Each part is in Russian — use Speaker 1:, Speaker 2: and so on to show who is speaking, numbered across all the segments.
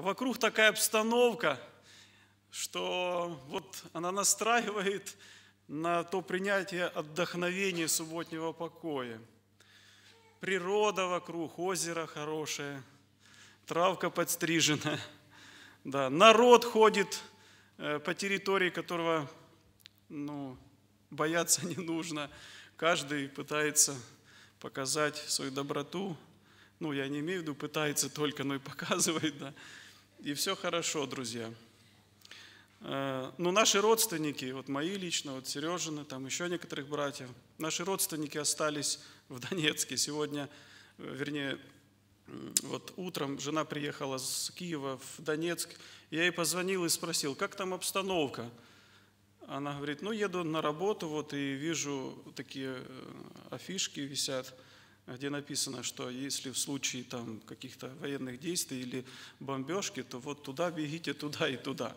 Speaker 1: вокруг такая обстановка, что вот она настраивает на то принятие отдохновения субботнего покоя. Природа вокруг, озеро хорошее, травка подстрижена. Да, народ ходит э, по территории, которого ну, бояться не нужно. Каждый пытается показать свою доброту. Ну, я не имею в виду пытается только, но и показывает, да и все хорошо, друзья. Э, Но ну, наши родственники, вот мои лично, вот Сережины, там еще некоторых братьев, наши родственники остались в Донецке. Сегодня, э, вернее, вот утром жена приехала с Киева в Донецк. Я ей позвонил и спросил, как там обстановка? Она говорит, ну еду на работу, вот и вижу такие э, афишки висят – где написано, что если в случае там, каких-то военных действий или бомбежки, то вот туда бегите, туда и туда.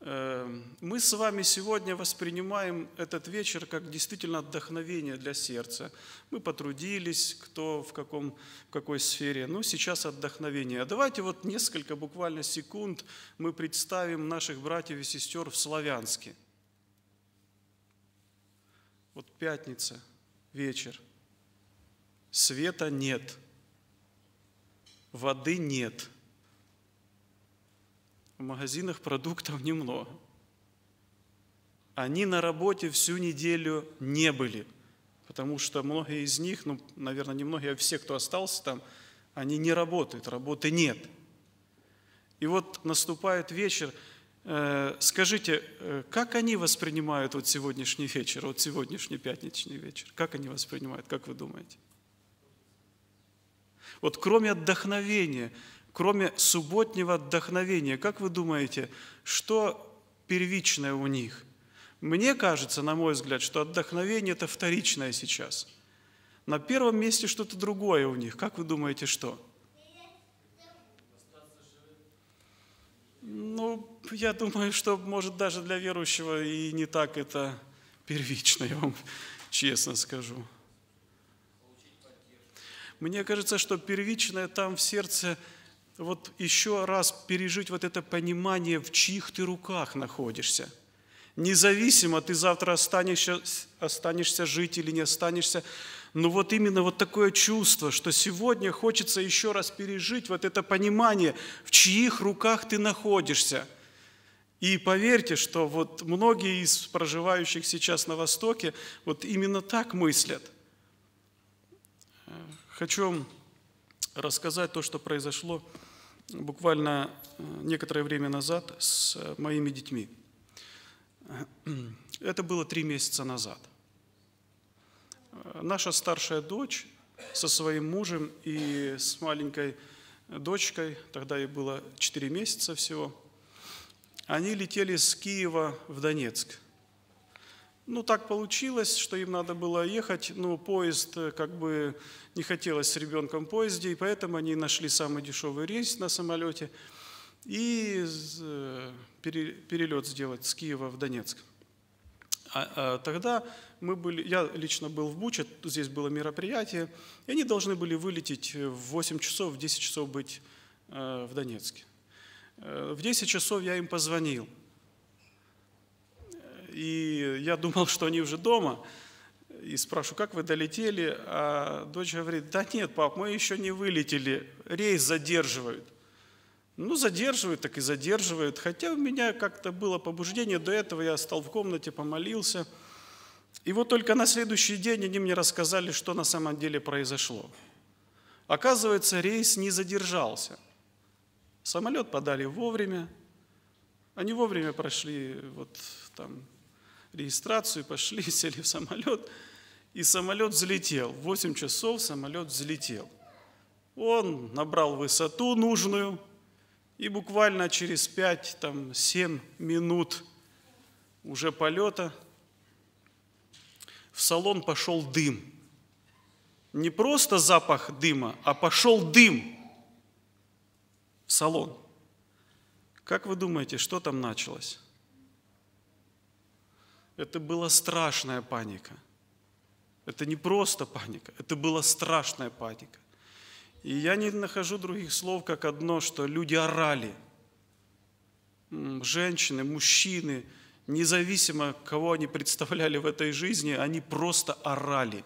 Speaker 1: Эм, мы с вами сегодня воспринимаем этот вечер как действительно отдохновение для сердца. Мы потрудились, кто в, каком, в какой сфере. Ну, сейчас отдохновение. А давайте вот несколько буквально секунд мы представим наших братьев и сестер в Славянске. Вот пятница, вечер – света нет, воды нет, в магазинах продуктов немного. Они на работе всю неделю не были, потому что многие из них, ну, наверное, не многие, а все, кто остался там, они не работают, работы нет. И вот наступает вечер, э, Скажите, э, как они воспринимают вот сегодняшний вечер, вот сегодняшний пятничный вечер? Как они воспринимают, как вы думаете? Вот кроме отдохновения, кроме субботнего отдохновения, как вы думаете, что первичное у них? Мне кажется, на мой взгляд, что отдохновение – это вторичное сейчас. На первом месте что-то другое у них. Как вы думаете, что? Ну, я думаю, что, может, даже для верующего и не так это первично, я вам честно скажу. Мне кажется, что первичное там в сердце вот еще раз пережить вот это понимание, в чьих ты руках находишься. Независимо, ты завтра останешься, останешься жить или не останешься, но вот именно вот такое чувство, что сегодня хочется еще раз пережить вот это понимание, в чьих руках ты находишься. И поверьте, что вот многие из проживающих сейчас на Востоке вот именно так мыслят. Хочу рассказать то, что произошло буквально э, некоторое время назад с э, моими детьми. Это было три месяца назад. Э, наша старшая дочь со своим мужем и с маленькой дочкой, тогда ей было 4 месяца всего, они летели с Киева в Донецк – ну, так получилось, что им надо было ехать, но поезд, э, как бы, не хотелось с ребенком в поезде, и поэтому они нашли самый дешевый рейс на самолете и э, перелет сделать с Киева в Донецк. А, а, тогда мы были, я лично был в Буче, здесь было мероприятие, и они должны были вылететь в 8 часов, в 10 часов быть э, в Донецке. Э, в 10 часов я им позвонил – и я думал, что они уже дома. И спрашиваю, как вы долетели? А дочь говорит, да нет, пап, мы еще не вылетели, рейс задерживают. Ну, задерживают, так и задерживают. Хотя у меня как-то было побуждение до этого, я стал в комнате, помолился. И вот только на следующий день они мне рассказали, что на самом деле произошло. Оказывается, рейс не задержался. Самолет подали вовремя. Они вовремя прошли вот там регистрацию, пошли, сели в самолет, и самолет взлетел. В 8 часов самолет взлетел. Он набрал высоту нужную, и буквально через 5-7 минут уже полета в салон пошел дым. Не просто запах дыма, а пошел дым в салон. Как вы думаете, что там началось? Это была страшная паника. Это не просто паника, это была страшная паника. И я не нахожу других слов, как одно, что люди орали. Женщины, мужчины, независимо, кого они представляли в этой жизни, они просто орали.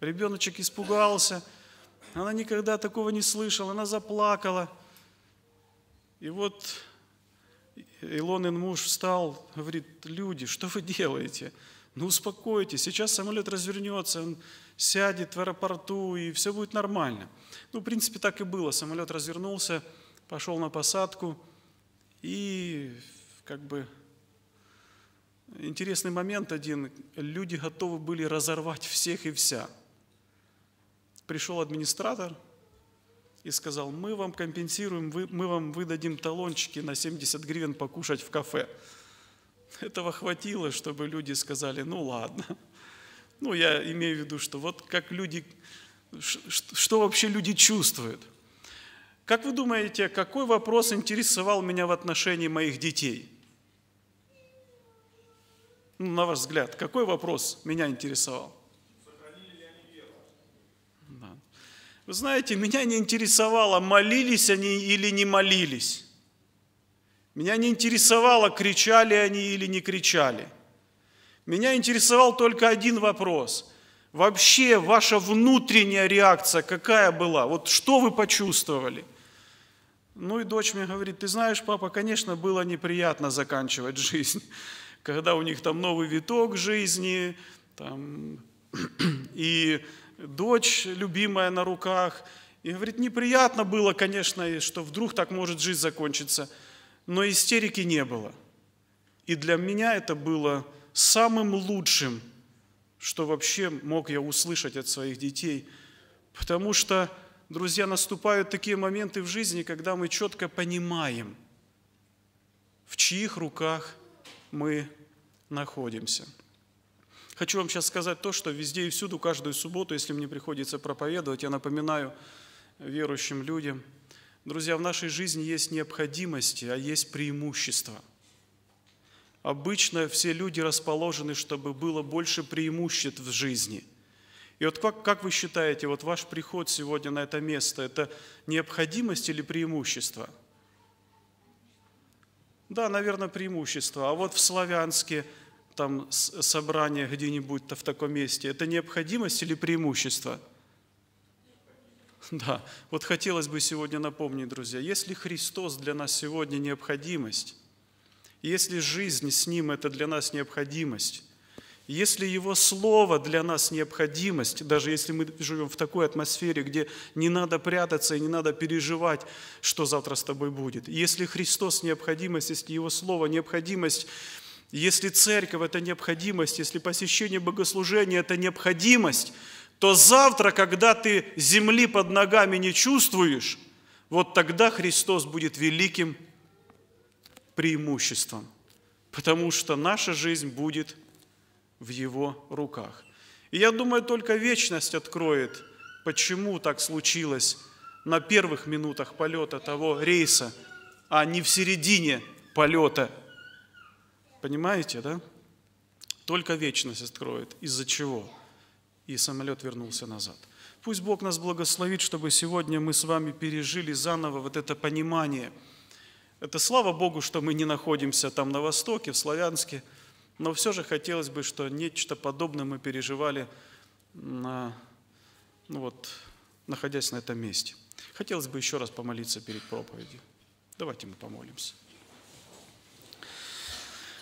Speaker 1: Ребеночек испугался, она никогда такого не слышала, она заплакала. И вот Илонин муж встал, говорит, люди, что вы делаете? Ну успокойтесь, сейчас самолет развернется, он сядет в аэропорту, и все будет нормально. Ну, в принципе, так и было. Самолет развернулся, пошел на посадку, и как бы интересный момент один. Люди готовы были разорвать всех и вся. Пришел администратор, и сказал, мы вам компенсируем, мы вам выдадим талончики на 70 гривен покушать в кафе. Этого хватило, чтобы люди сказали, ну ладно. Ну, я имею в виду, что вот как люди, что вообще люди чувствуют. Как вы думаете, какой вопрос интересовал меня в отношении моих детей? Ну, на ваш взгляд, какой вопрос меня интересовал? Вы знаете, меня не интересовало, молились они или не молились. Меня не интересовало, кричали они или не кричали. Меня интересовал только один вопрос. Вообще ваша внутренняя реакция какая была? Вот что вы почувствовали? Ну и дочь мне говорит, ты знаешь, папа, конечно, было неприятно заканчивать жизнь, когда у них там новый виток жизни, там, и дочь любимая на руках. И говорит, неприятно было, конечно, что вдруг так может жизнь закончиться, но истерики не было. И для меня это было самым лучшим, что вообще мог я услышать от своих детей. Потому что, друзья, наступают такие моменты в жизни, когда мы четко понимаем, в чьих руках мы находимся. Хочу вам сейчас сказать то, что везде и всюду, каждую субботу, если мне приходится проповедовать, я напоминаю верующим людям, друзья, в нашей жизни есть необходимости, а есть преимущества. Обычно все люди расположены, чтобы было больше преимуществ в жизни – и вот как, как вы считаете, вот ваш приход сегодня на это место, это необходимость или преимущество? Да, наверное, преимущество. А вот в Славянске там собрание где-нибудь в таком месте, это необходимость или преимущество? Да, вот хотелось бы сегодня напомнить, друзья, если Христос для нас сегодня необходимость, если жизнь с Ним – это для нас необходимость, если Его Слово для нас необходимость, даже если мы живем в такой атмосфере, где не надо прятаться и не надо переживать, что завтра с тобой будет, если Христос необходимость, если Его Слово необходимость – если церковь – это необходимость, если посещение богослужения – это необходимость, то завтра, когда ты земли под ногами не чувствуешь, вот тогда Христос будет великим преимуществом, потому что наша жизнь будет в Его руках. И я думаю, только вечность откроет, почему так случилось на первых минутах полета того рейса, а не в середине полета Понимаете, да? Только вечность откроет. Из-за чего? И самолет вернулся назад. Пусть Бог нас благословит, чтобы сегодня мы с вами пережили заново вот это понимание. Это слава Богу, что мы не находимся там на Востоке, в Славянске, но все же хотелось бы, что нечто подобное мы переживали, на, ну вот, находясь на этом месте. Хотелось бы еще раз помолиться перед проповедью. Давайте мы помолимся.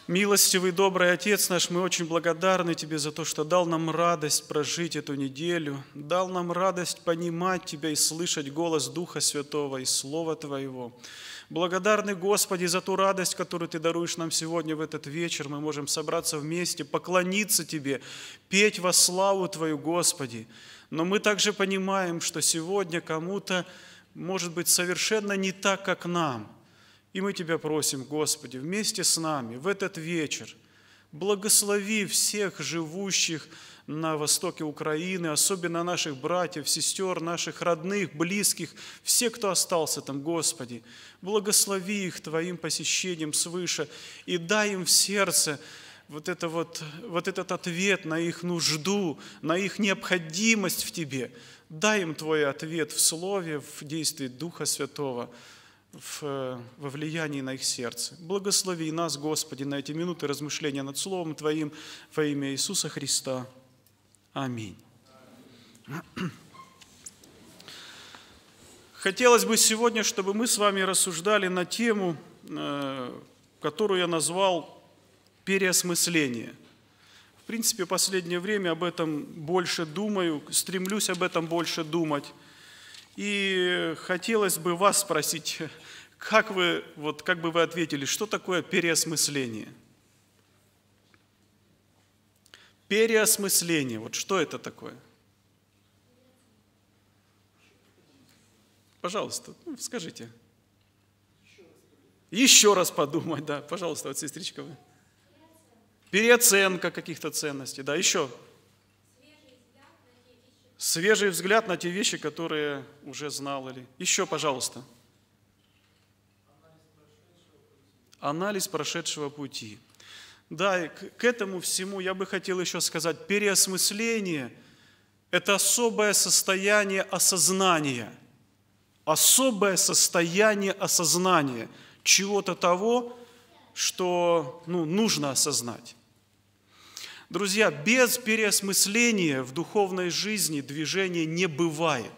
Speaker 1: Милостивый, добрый Отец наш, мы очень благодарны Тебе за то, что дал нам радость прожить эту неделю, дал нам радость понимать Тебя и слышать голос Духа Святого и Слова Твоего. Благодарны, Господи, за ту радость, которую Ты даруешь нам сегодня в этот вечер. Мы можем собраться вместе, поклониться Тебе, петь во славу Твою, Господи. Но мы также понимаем, что сегодня кому-то может быть совершенно не так, как нам – и мы Тебя просим, Господи, вместе с нами в этот вечер благослови всех живущих на востоке Украины, особенно наших братьев, сестер, наших родных, близких, все, кто остался там, Господи. Благослови их Твоим посещением свыше и дай им в сердце вот, это вот, вот этот ответ на их нужду, на их необходимость в Тебе. Дай им Твой ответ в Слове, в действии Духа Святого – в, э, во влиянии на их сердце. Благослови нас, Господи, на эти минуты размышления над Словом Твоим во имя Иисуса Христа. Аминь. Хотелось бы сегодня, чтобы мы с вами рассуждали на тему, э, которую я назвал «Переосмысление». В принципе, в последнее время об этом больше думаю, стремлюсь об этом больше думать. И хотелось бы вас спросить, как, вы, вот, как бы вы ответили, что такое переосмысление? Переосмысление, вот что это такое? Пожалуйста, ну, скажите. Еще раз подумать, да, пожалуйста, вот сестричка. Вы. Переоценка каких-то ценностей, да, еще свежий взгляд на те вещи, которые уже знал. Или... Еще, пожалуйста. Анализ прошедшего пути. Да, и к этому всему я бы хотел еще сказать, переосмысление – это особое состояние осознания, особое состояние осознания чего-то того, что ну, нужно осознать. Друзья, без переосмысления в духовной жизни движения не бывает.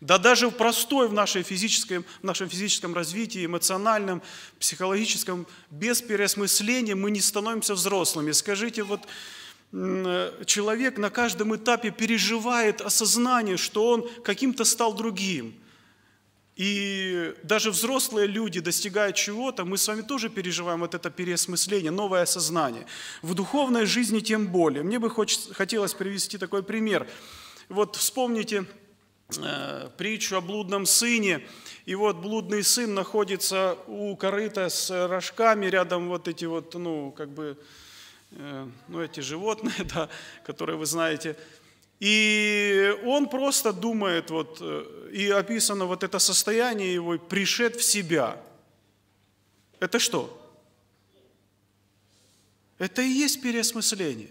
Speaker 1: Да даже в простой в, нашей физическом, в нашем физическом развитии, эмоциональном, психологическом, без переосмысления мы не становимся взрослыми. Скажите, вот э, человек на каждом этапе переживает осознание, что он каким-то стал другим – и даже взрослые люди, достигают чего-то, мы с вами тоже переживаем вот это переосмысление, новое осознание В духовной жизни тем более. Мне бы хотелось привести такой пример. Вот вспомните э, притчу о блудном сыне. И вот блудный сын находится у корыта с рожками, рядом вот эти вот, ну, как бы, э, ну, эти животные, да, которые вы знаете – и он просто думает, вот, э, и описано вот это состояние его, пришед в себя. Это что? Это и есть переосмысление.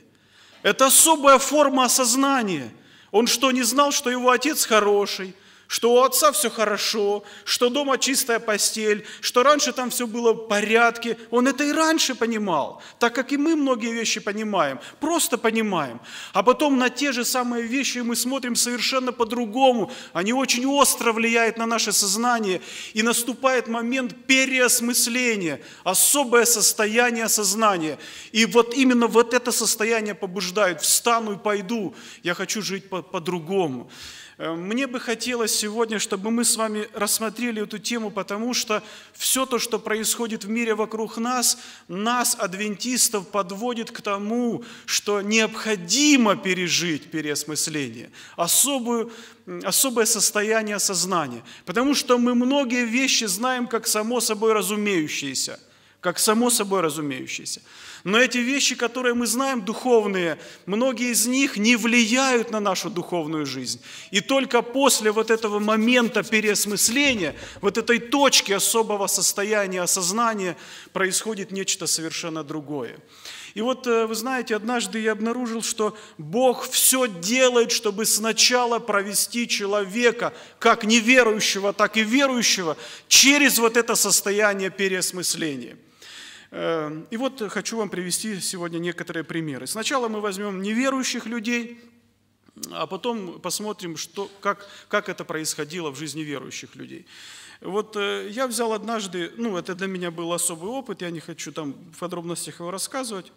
Speaker 1: Это особая форма осознания. Он что, не знал, что его отец хороший, что у отца все хорошо, что дома чистая постель, что раньше там все было в порядке. Он это и раньше понимал, так как и мы многие вещи понимаем, просто понимаем. А потом на те же самые вещи мы смотрим совершенно по-другому. Они очень остро влияют на наше сознание. И наступает момент переосмысления, особое состояние сознания. И вот именно вот это состояние побуждает, встану и пойду, я хочу жить по- по-другому. другому по Э, мне бы хотелось сегодня, чтобы мы с вами рассмотрели эту тему, потому что все то, что происходит в мире вокруг нас, нас, адвентистов, подводит к тому, что необходимо пережить переосмысление, особую, особое состояние сознания. Потому что мы многие вещи знаем как само собой разумеющиеся, как само собой разумеющиеся. Но эти вещи, которые мы знаем, духовные, многие из них не влияют на нашу духовную жизнь. И только после вот этого момента переосмысления, вот этой точки особого состояния осознания происходит нечто совершенно другое. И вот, э, вы знаете, однажды я обнаружил, что Бог все делает, чтобы сначала провести человека, как неверующего, так и верующего, через вот это состояние переосмысления – Эм, и вот хочу вам привести сегодня некоторые примеры. Сначала мы возьмем неверующих людей, а потом посмотрим, что, как, как это происходило в жизни верующих людей. Вот э, я взял однажды, ну это для меня был особый опыт, я не хочу там в подробностях его рассказывать,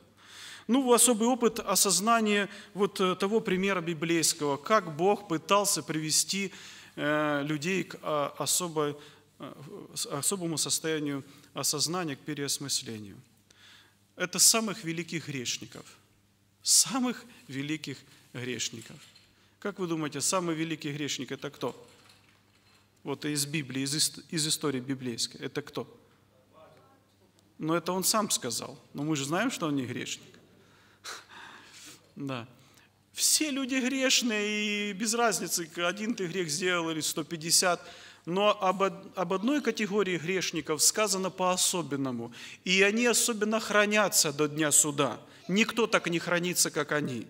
Speaker 1: ну, особый опыт осознания вот э, того примера библейского, как Бог пытался привести э, людей к особой особому состоянию осознания, к переосмыслению. Это самых великих грешников. Самых великих грешников. Как вы думаете, самый великий грешник – это кто? Вот из Библии, из, из истории библейской. Это кто? Но это он сам сказал. Но мы же знаем, что он не грешник. Да. Все люди грешные, и без разницы, один ты грех сделал или 150, но об, об одной категории грешников сказано по-особенному, и они особенно хранятся до дня суда. Никто так не хранится, как они.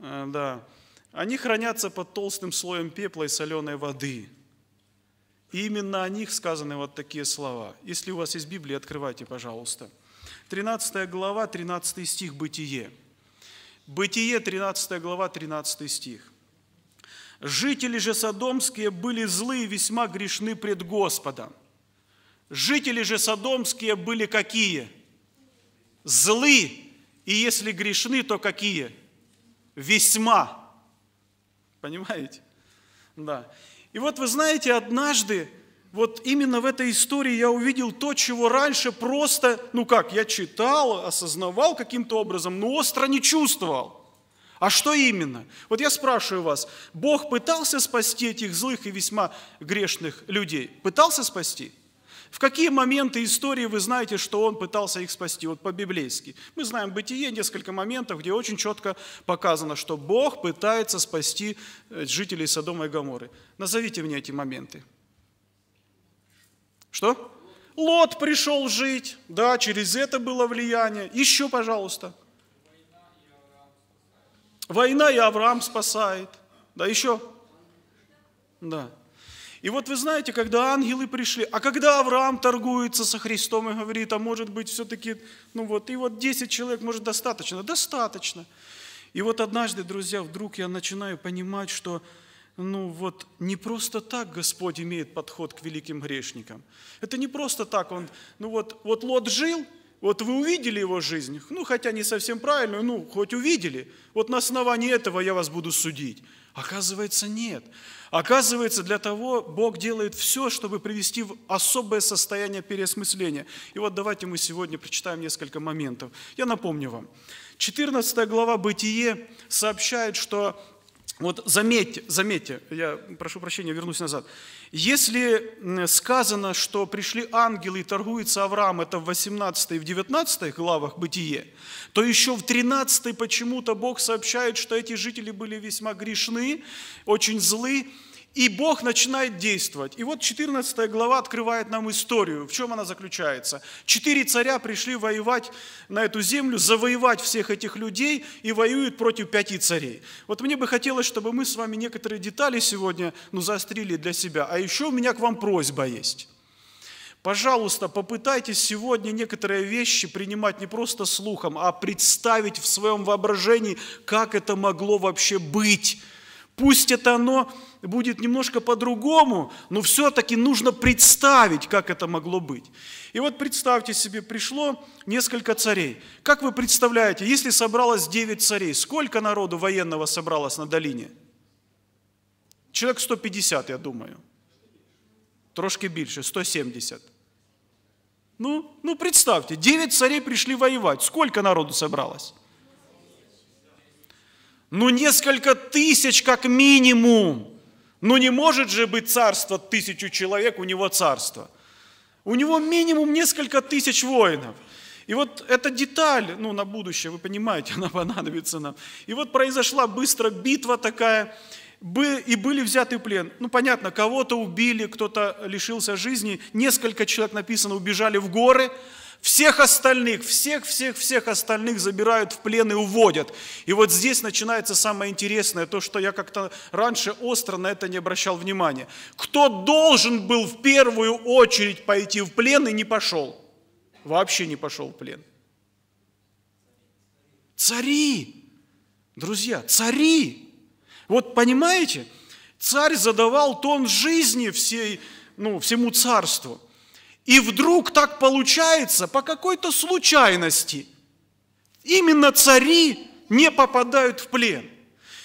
Speaker 1: Э, да. Они хранятся под толстым слоем пепла и соленой воды. И именно о них сказаны вот такие слова. Если у вас есть Библия, открывайте, пожалуйста. 13 глава, 13 стих «Бытие». Бытие, 13 глава, 13 стих. Жители же Содомские были злы и весьма грешны пред Господом. Жители же Содомские были какие? Злы, и если грешны, то какие? Весьма. Понимаете? Да. И вот вы знаете, однажды, вот именно в этой истории я увидел то, чего раньше просто, ну как, я читал, осознавал каким-то образом, но остро не чувствовал. А что именно? Вот я спрашиваю вас, Бог пытался спасти этих злых и весьма грешных людей? Пытался спасти? В какие моменты истории вы знаете, что он пытался их спасти? Вот по-библейски. Мы знаем Бытие, несколько моментов, где очень четко показано, что Бог пытается спасти э, жителей Содома и Гаморы. Назовите мне эти моменты. Что? Лот пришел жить, да, через это было влияние. Еще, пожалуйста. Война и Авраам спасает. Да, еще? Да. И вот вы знаете, когда ангелы пришли, а когда Авраам торгуется со Христом и говорит, а может быть все-таки, ну вот, и вот 10 человек, может достаточно? Достаточно. И вот однажды, друзья, вдруг я начинаю понимать, что ну вот не просто так Господь имеет подход к великим грешникам. Это не просто так Он, ну вот, вот Лот жил, вот вы увидели его жизнь, ну, хотя не совсем правильную, ну, хоть увидели. Вот на основании этого я вас буду судить. Оказывается, нет. Оказывается, для того Бог делает все, чтобы привести в особое состояние переосмысления. И вот давайте мы сегодня прочитаем несколько моментов. Я напомню вам. 14 глава Бытие сообщает, что вот заметьте, заметьте, я прошу прощения, вернусь назад. Если сказано, что пришли ангелы и торгуется Авраам, это в 18 и в 19 главах Бытие, то еще в 13 почему-то Бог сообщает, что эти жители были весьма грешны, очень злы, и Бог начинает действовать. И вот 14 глава открывает нам историю. В чем она заключается? Четыре царя пришли воевать на эту землю, завоевать всех этих людей и воюют против пяти царей. Вот мне бы хотелось, чтобы мы с вами некоторые детали сегодня ну, заострили для себя. А еще у меня к вам просьба есть. Пожалуйста, попытайтесь сегодня некоторые вещи принимать не просто слухом, а представить в своем воображении, как это могло вообще быть. Пусть это оно будет немножко по-другому, но все-таки нужно представить, как это могло быть. И вот представьте себе, пришло несколько царей. Как вы представляете, если собралось 9 царей, сколько народу военного собралось на долине? Человек 150, я думаю. Трошки больше, 170. Ну, ну представьте, 9 царей пришли воевать. Сколько народу собралось? Ну, несколько тысяч как минимум. Но ну, не может же быть царство тысячу человек, у него царство. У него минимум несколько тысяч воинов. И вот эта деталь, ну, на будущее, вы понимаете, она понадобится нам. И вот произошла быстро битва такая, и были взяты в плен. Ну, понятно, кого-то убили, кто-то лишился жизни. Несколько человек, написано, убежали в горы, всех остальных, всех, всех, всех остальных забирают в плен и уводят. И вот здесь начинается самое интересное, то, что я как-то раньше остро на это не обращал внимания. Кто должен был в первую очередь пойти в плен и не пошел? Вообще не пошел в плен. Цари! Друзья, цари! Вот понимаете, царь задавал тон жизни всей, ну, всему царству. И вдруг так получается по какой-то случайности. Именно цари не попадают в плен.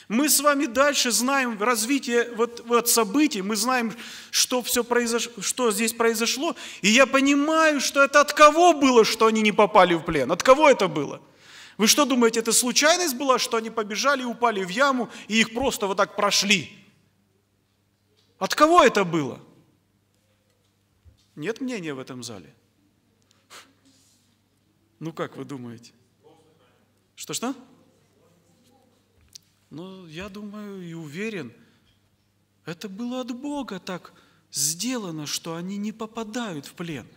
Speaker 1: Мы с вами дальше знаем развитие вот, вот событий, мы знаем, что, все произош... что здесь произошло, и я понимаю, что это от кого было, что они не попали в плен, от кого это было? Вы что думаете, это случайность была, что они побежали, упали в яму, и их просто вот так прошли? От кого это было? Нет мнения в этом зале? Ну как вы думаете? Что-что? Ну, я думаю и уверен, это было от Бога так сделано, что они не попадают в плен.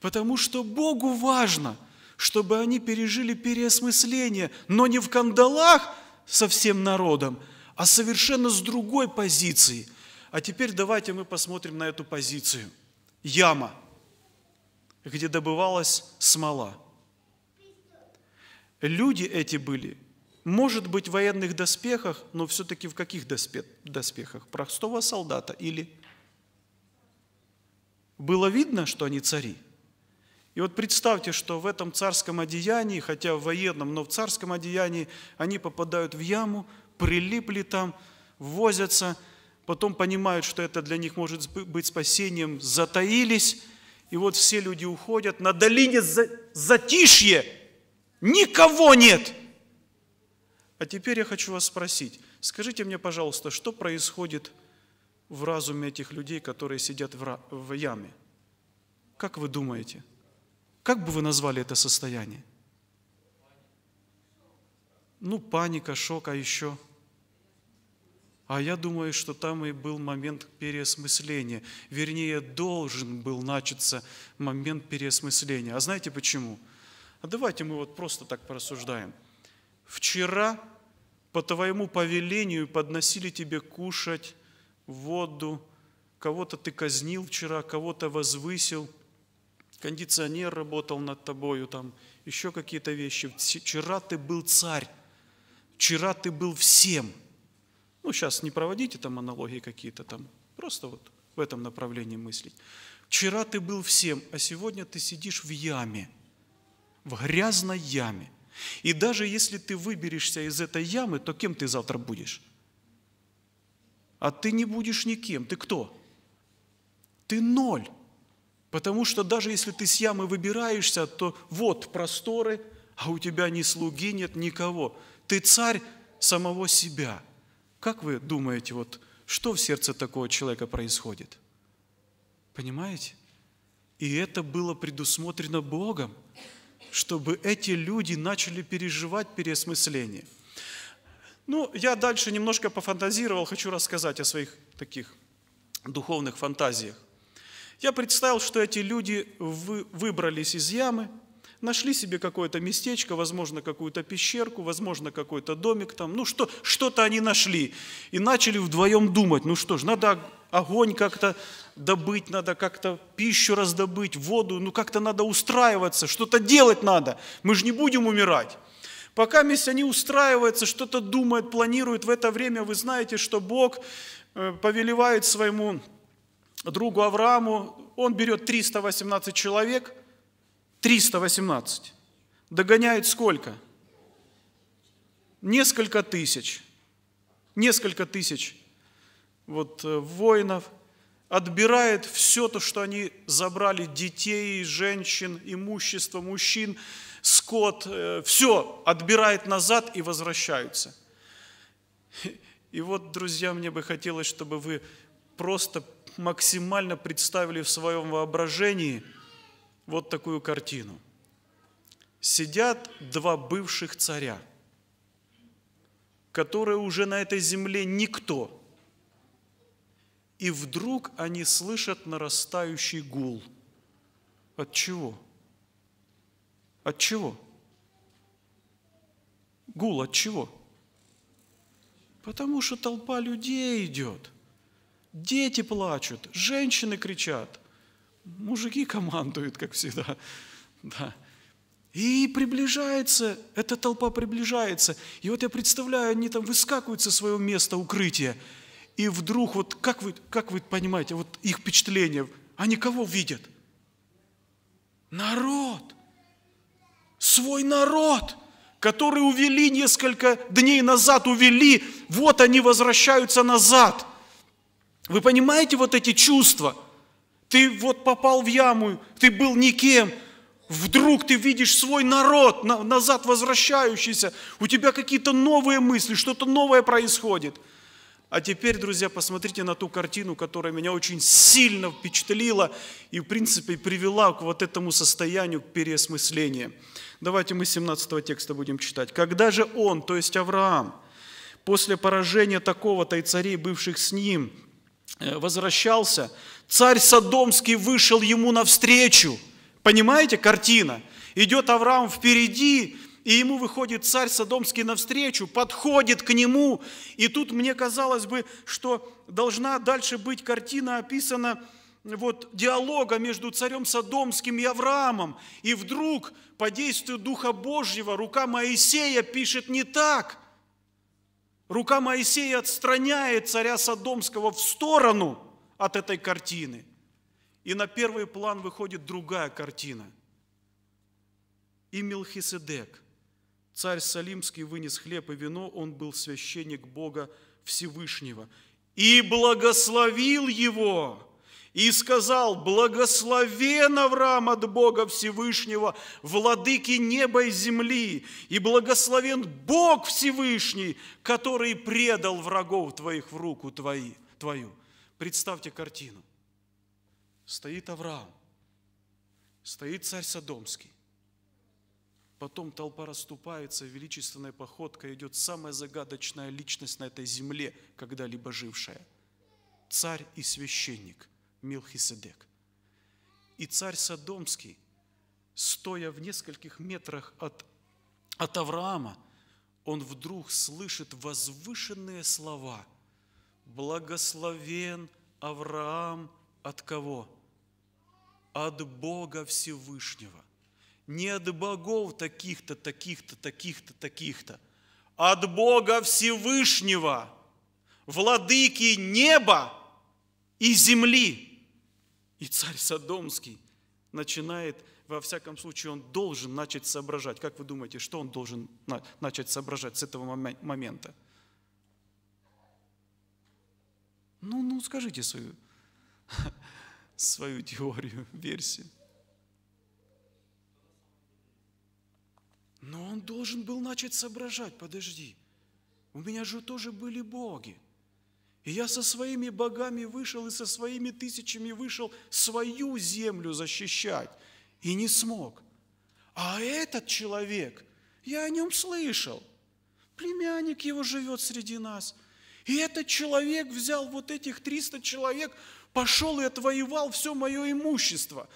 Speaker 1: Потому что Богу важно, чтобы они пережили переосмысление, но не в кандалах со всем народом, а совершенно с другой позиции. А теперь давайте мы посмотрим на эту позицию яма, где добывалась смола. Люди эти были, может быть, в военных доспехах, но все-таки в каких доспехах? Простого солдата или... Было видно, что они цари – и вот представьте, что в этом царском одеянии, хотя в военном, но в царском одеянии, они попадают в яму, прилипли там, возятся, потом понимают, что это для них может быть спасением, затаились, и вот все люди уходят, на долине затишье, никого нет. А теперь я хочу вас спросить, скажите мне, пожалуйста, что происходит в разуме этих людей, которые сидят в яме? Как вы думаете? Как бы вы назвали это состояние? Ну, паника, шок, а еще – а я думаю, что там и был момент переосмысления. Вернее, должен был начаться момент переосмысления. А знаете почему? А давайте мы вот просто так порассуждаем. Вчера по твоему повелению подносили тебе кушать воду, кого-то ты казнил вчера, кого-то возвысил, кондиционер работал над тобою, там еще какие-то вещи. Вчера ты был царь, вчера ты был всем – ну, сейчас не проводите там аналогии какие-то там, просто вот в этом направлении мыслить. Вчера ты был всем, а сегодня ты сидишь в яме, в грязной яме. И даже если ты выберешься из этой ямы, то кем ты завтра будешь? А ты не будешь никем. Ты кто? Ты ноль. Потому что даже если ты с ямы выбираешься, то вот просторы, а у тебя ни слуги нет, никого. Ты царь самого себя – как вы думаете, вот что в сердце такого человека происходит? Понимаете? И это было предусмотрено Богом, чтобы эти люди начали переживать переосмысление. Ну, я дальше немножко пофантазировал, хочу рассказать о своих таких духовных фантазиях. Я представил, что эти люди выбрались из ямы – нашли себе какое-то местечко, возможно, какую-то пещерку, возможно, какой-то домик там, ну что, что-то они нашли. И начали вдвоем думать, ну что ж, надо огонь как-то добыть, надо как-то пищу раздобыть, воду, ну как-то надо устраиваться, что-то делать надо, мы же не будем умирать. Пока месть они устраиваются, что-то думают, планируют, в это время вы знаете, что Бог э, повелевает своему другу Аврааму, он берет 318 человек – 318. Догоняют сколько? Несколько тысяч. Несколько тысяч вот, э, воинов. Отбирает все то, что они забрали, детей, женщин, имущество, мужчин, скот. Э, все отбирает назад и возвращаются. И вот, друзья, мне бы хотелось, чтобы вы просто максимально представили в своем воображении – вот такую картину. Сидят два бывших царя, которые уже на этой земле никто. И вдруг они слышат нарастающий гул. От чего? От чего? Гул от чего? Потому что толпа людей идет. Дети плачут, женщины кричат, мужики командуют, как всегда. Да. И приближается, эта толпа приближается. И вот я представляю, они там выскакивают со своего места укрытия. И вдруг, вот как вы, как вы понимаете, вот их впечатление, они кого видят? Народ. Свой народ, который увели несколько дней назад, увели, вот они возвращаются назад. Вы понимаете вот эти чувства – ты вот попал в яму, ты был никем, Вдруг ты видишь свой народ, назад возвращающийся, у тебя какие-то новые мысли, что-то новое происходит. А теперь, друзья, посмотрите на ту картину, которая меня очень сильно впечатлила и, в принципе, привела к вот этому состоянию, к переосмыслению. Давайте мы 17 текста будем читать. «Когда же он, то есть Авраам, после поражения такого-то и царей, бывших с ним, Э, возвращался, царь Содомский вышел ему навстречу. Понимаете, картина? Идет Авраам впереди, и ему выходит царь Содомский навстречу, подходит к нему. И тут мне казалось бы, что должна дальше быть картина описана вот диалога между царем Содомским и Авраамом. И вдруг по действию Духа Божьего рука Моисея пишет не так – Рука Моисея отстраняет царя Содомского в сторону от этой картины. И на первый план выходит другая картина. И Милхиседек, царь Салимский, вынес хлеб и вино, он был священник Бога Всевышнего. И благословил его и сказал, благословен Авраам от Бога Всевышнего, владыки неба и земли, и благословен Бог Всевышний, который предал врагов твоих в руку твои, твою. Представьте картину. Стоит Авраам, стоит царь Содомский, Потом толпа расступается, величественная походка идет самая загадочная личность на этой земле, когда-либо жившая. Царь и священник – Мелхиседек. И царь Содомский, стоя в нескольких метрах от, от Авраама, он вдруг слышит возвышенные слова «Благословен Авраам от кого?» От Бога Всевышнего. Не от богов таких-то, таких-то, таких-то, таких-то. От Бога Всевышнего, владыки неба и земли – и царь Содомский начинает, во всяком случае, он должен начать соображать. Как вы думаете, что он должен на, начать соображать с этого момента? Ну, ну, скажите свою, свою теорию, версию. Но он должен был начать соображать, подожди, у меня же тоже были боги. И я со своими богами вышел и со своими тысячами вышел свою землю защищать. И не смог. А этот человек, я о нем слышал. Племянник его живет среди нас. И этот человек взял вот этих 300 человек, пошел и отвоевал все мое имущество.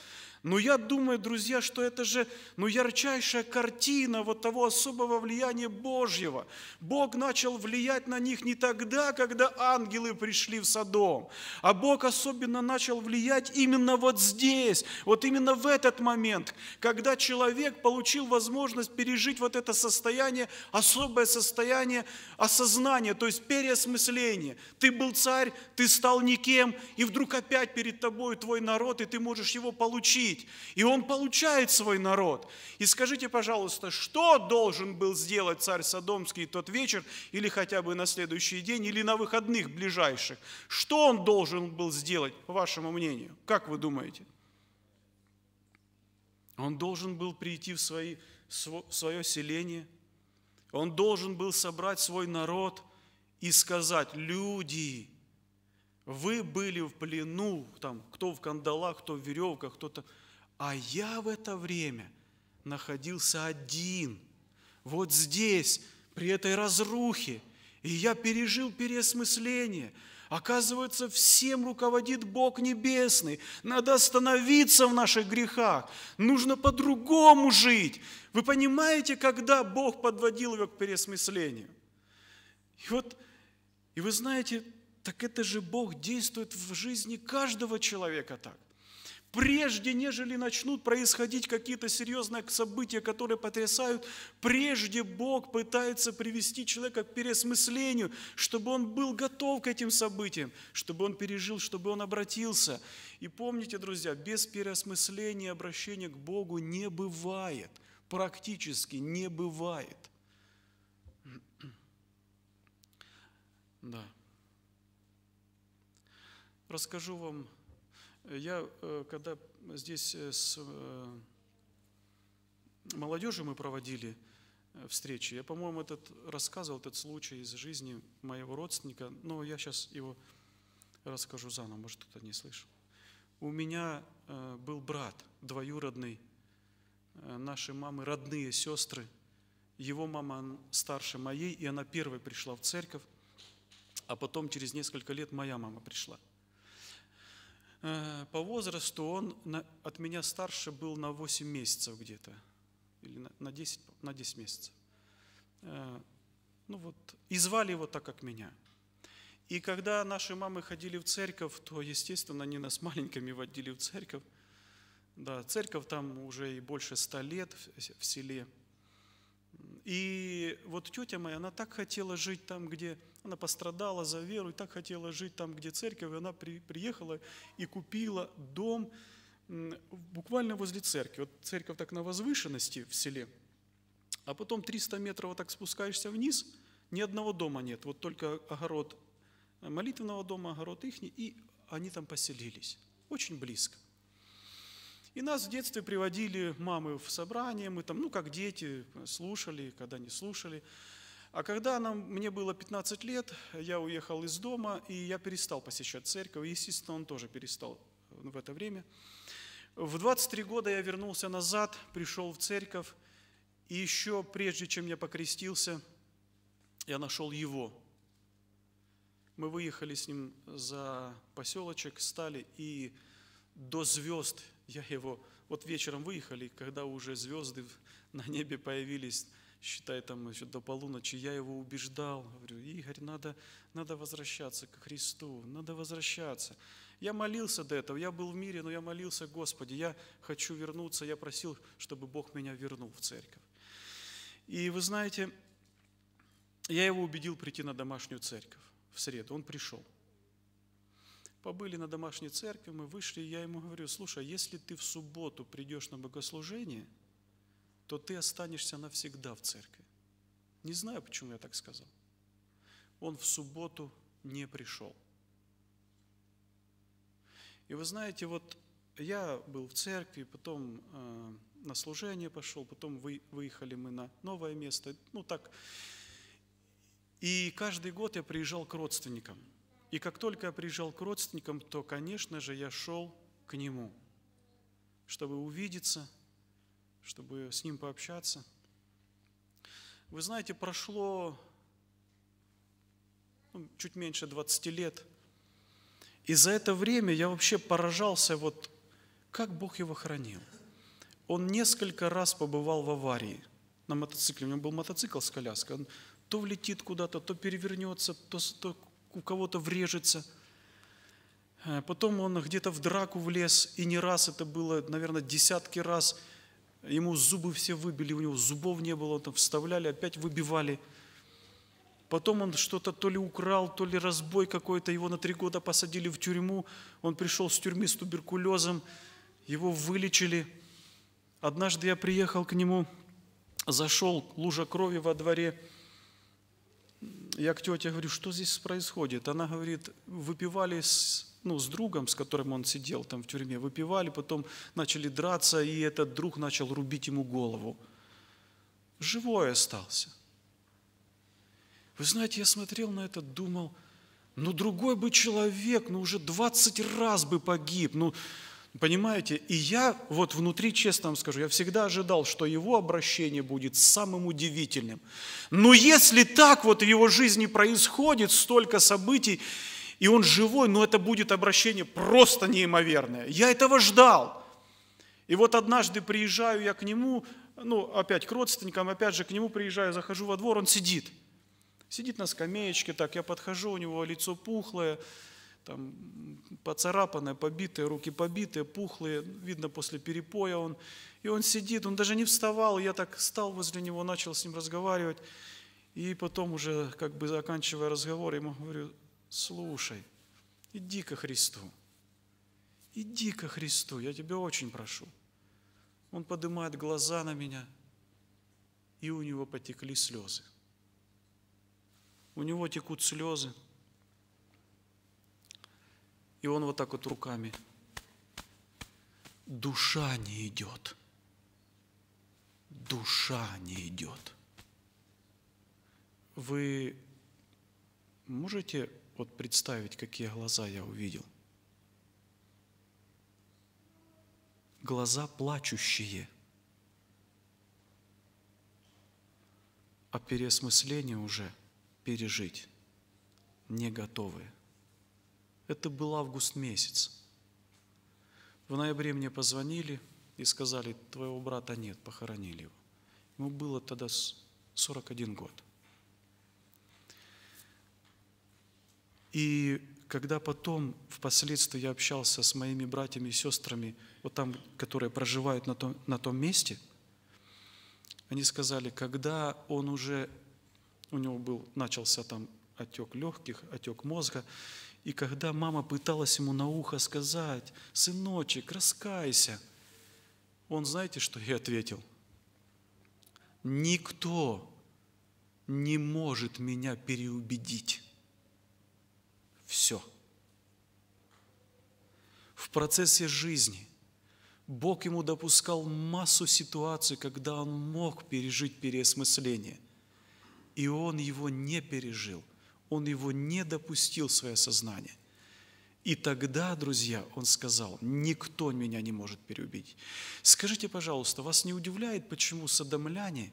Speaker 1: Но «Ну, я думаю, друзья, что это же ну, ярчайшая картина вот того особого влияния Божьего. Бог начал влиять на них не тогда, когда ангелы пришли в Садом, а Бог особенно начал влиять именно вот здесь, вот именно в этот момент, когда человек получил возможность пережить вот это состояние, особое состояние осознания, то есть переосмысление. Ты был царь, ты стал никем, и вдруг опять перед тобой твой народ, и ты можешь его получить победить. И он получает свой народ. И скажите, пожалуйста, что должен был сделать царь Содомский тот вечер, или хотя бы на следующий день, или на выходных ближайших? Что он должен был сделать, по вашему мнению? Как вы думаете? Он должен был прийти в, свои, в свое селение, он должен был собрать свой народ и сказать, люди, вы были в плену, там, кто в кандалах, кто в веревках, кто-то... А я в это время находился один, вот здесь, при этой разрухе, и я пережил переосмысление. Оказывается, всем руководит Бог Небесный. Надо остановиться в наших грехах. Нужно по-другому жить. Вы понимаете, когда Бог подводил его к переосмыслению? И вот, и вы знаете, так это же Бог действует в жизни каждого человека так прежде нежели начнут происходить какие-то серьезные события, которые потрясают, прежде Бог пытается привести человека к переосмыслению, чтобы он был готов к этим событиям, чтобы он пережил, чтобы он обратился. И помните, друзья, без переосмысления обращения к Богу не бывает, практически не бывает. Да. Расскажу вам я, э, когда здесь э, с э, молодежью мы проводили встречи, я, по-моему, этот рассказывал этот случай из жизни моего родственника, но я сейчас его расскажу заново, может, кто-то не слышал. У меня был брат двоюродный, наши мамы, родные сестры. Его мама старше моей, и она первой пришла в церковь, а потом через несколько лет моя мама пришла – Э, по возрасту он на, от меня старше был на 8 месяцев где-то, или на, на, 10, на 10 месяцев. Э, ну вот, и звали его так, как меня. И когда наши мамы ходили в церковь, то, естественно, они нас маленькими водили в церковь. Да, церковь там уже и больше ста лет в селе. И вот тетя моя, она так хотела жить там, где она пострадала за веру и так хотела жить там, где церковь. И она при, приехала и купила дом буквально возле церкви. Вот церковь так на возвышенности в селе, а потом 300 метров вот так спускаешься вниз, ни одного дома нет. Вот только огород э, молитвенного дома, огород их, и они там поселились. Очень близко. И нас в детстве приводили мамы в собрание, мы там, ну, как дети, слушали, когда не слушали. А когда нам, мне было 15 лет, я уехал из дома, и я перестал посещать церковь. Естественно, он тоже перестал э, в это время. В 23 года я вернулся назад, пришел в церковь, и еще прежде, чем я покрестился, я нашел его. Мы выехали с ним за поселочек, стали, и до звезд я его... Вот вечером выехали, когда уже звезды на небе появились, считай, там еще до полуночи, я его убеждал, говорю, Игорь, надо, надо возвращаться к Христу, надо возвращаться. Я молился до этого, я был в мире, но я молился, Господи, я хочу вернуться, я просил, чтобы Бог меня вернул в церковь. И вы знаете, я его убедил прийти на домашнюю церковь в среду, он пришел. Побыли на домашней церкви, мы вышли, и я ему говорю, слушай, а если ты в субботу придешь на богослужение – то ты останешься навсегда в церкви. Не знаю, почему я так сказал. Он в субботу не пришел. И вы знаете, вот я был в церкви, потом э, на служение пошел, потом вы, выехали мы на новое место, ну так. И каждый год я приезжал к родственникам. И как только я приезжал к родственникам, то, конечно же, я шел к нему, чтобы увидеться – чтобы с ним пообщаться. Вы знаете, прошло ну, чуть меньше 20 лет. И за это время я вообще поражался, вот как Бог его хранил. Он несколько раз побывал в аварии на мотоцикле. У него был мотоцикл с коляской. Он то влетит куда-то, то перевернется, то, то у кого-то врежется. Э, потом он где-то в драку влез, и не раз это было, наверное, десятки раз – Ему зубы все выбили, у него зубов не было, там вставляли, опять выбивали. Потом он что-то то ли украл, то ли разбой какой-то, его на три года посадили в тюрьму. Он пришел с тюрьмы с туберкулезом, его вылечили. Однажды я приехал к нему, зашел, лужа крови во дворе. Я к тете говорю, что здесь происходит? Она говорит, выпивали с ну, с другом, с которым он сидел там в тюрьме, выпивали, потом начали драться, и этот друг начал рубить ему голову. Живой остался. Вы знаете, я смотрел на это, думал, ну другой бы человек, ну уже 20 раз бы погиб, ну понимаете, и я вот внутри, честно вам скажу, я всегда ожидал, что его обращение будет самым удивительным. Но если так вот в его жизни происходит столько событий, и он живой, но это будет обращение просто неимоверное. Я этого ждал. И вот однажды приезжаю я к нему, ну, опять к родственникам, опять же к нему приезжаю, захожу во двор, он сидит. Сидит на скамеечке, так, я подхожу, у него лицо пухлое, там, поцарапанное, побитые, руки побитые, пухлые, видно, после перепоя он. И он сидит, он даже не вставал, я так стал возле него, начал с ним разговаривать. И потом уже, как бы заканчивая разговор, я ему говорю, слушай, иди ко Христу. Иди ко Христу, я тебя очень прошу. Он поднимает глаза на меня, и у него потекли слезы. У него текут слезы, и он вот так вот руками. Душа не идет. Душа не идет. Вы можете вот представить, какие глаза я увидел. Глаза плачущие. А переосмысление уже пережить не готовы. Это был август месяц. В ноябре мне позвонили и сказали, твоего брата нет, похоронили его. Ему было тогда 41 год. И когда потом, впоследствии я общался с моими братьями и сестрами, вот там, которые проживают на том, на том месте, они сказали, когда он уже, у него был, начался там отек легких, отек мозга, и когда мама пыталась ему на ухо сказать, сыночек, раскайся, он, знаете, что я ответил? Никто не может меня переубедить все. В процессе жизни Бог ему допускал массу ситуаций, когда он мог пережить переосмысление. И он его не пережил, он его не допустил в свое сознание. И тогда, друзья, он сказал, никто меня не может переубить». Скажите, пожалуйста, вас не удивляет, почему садомляне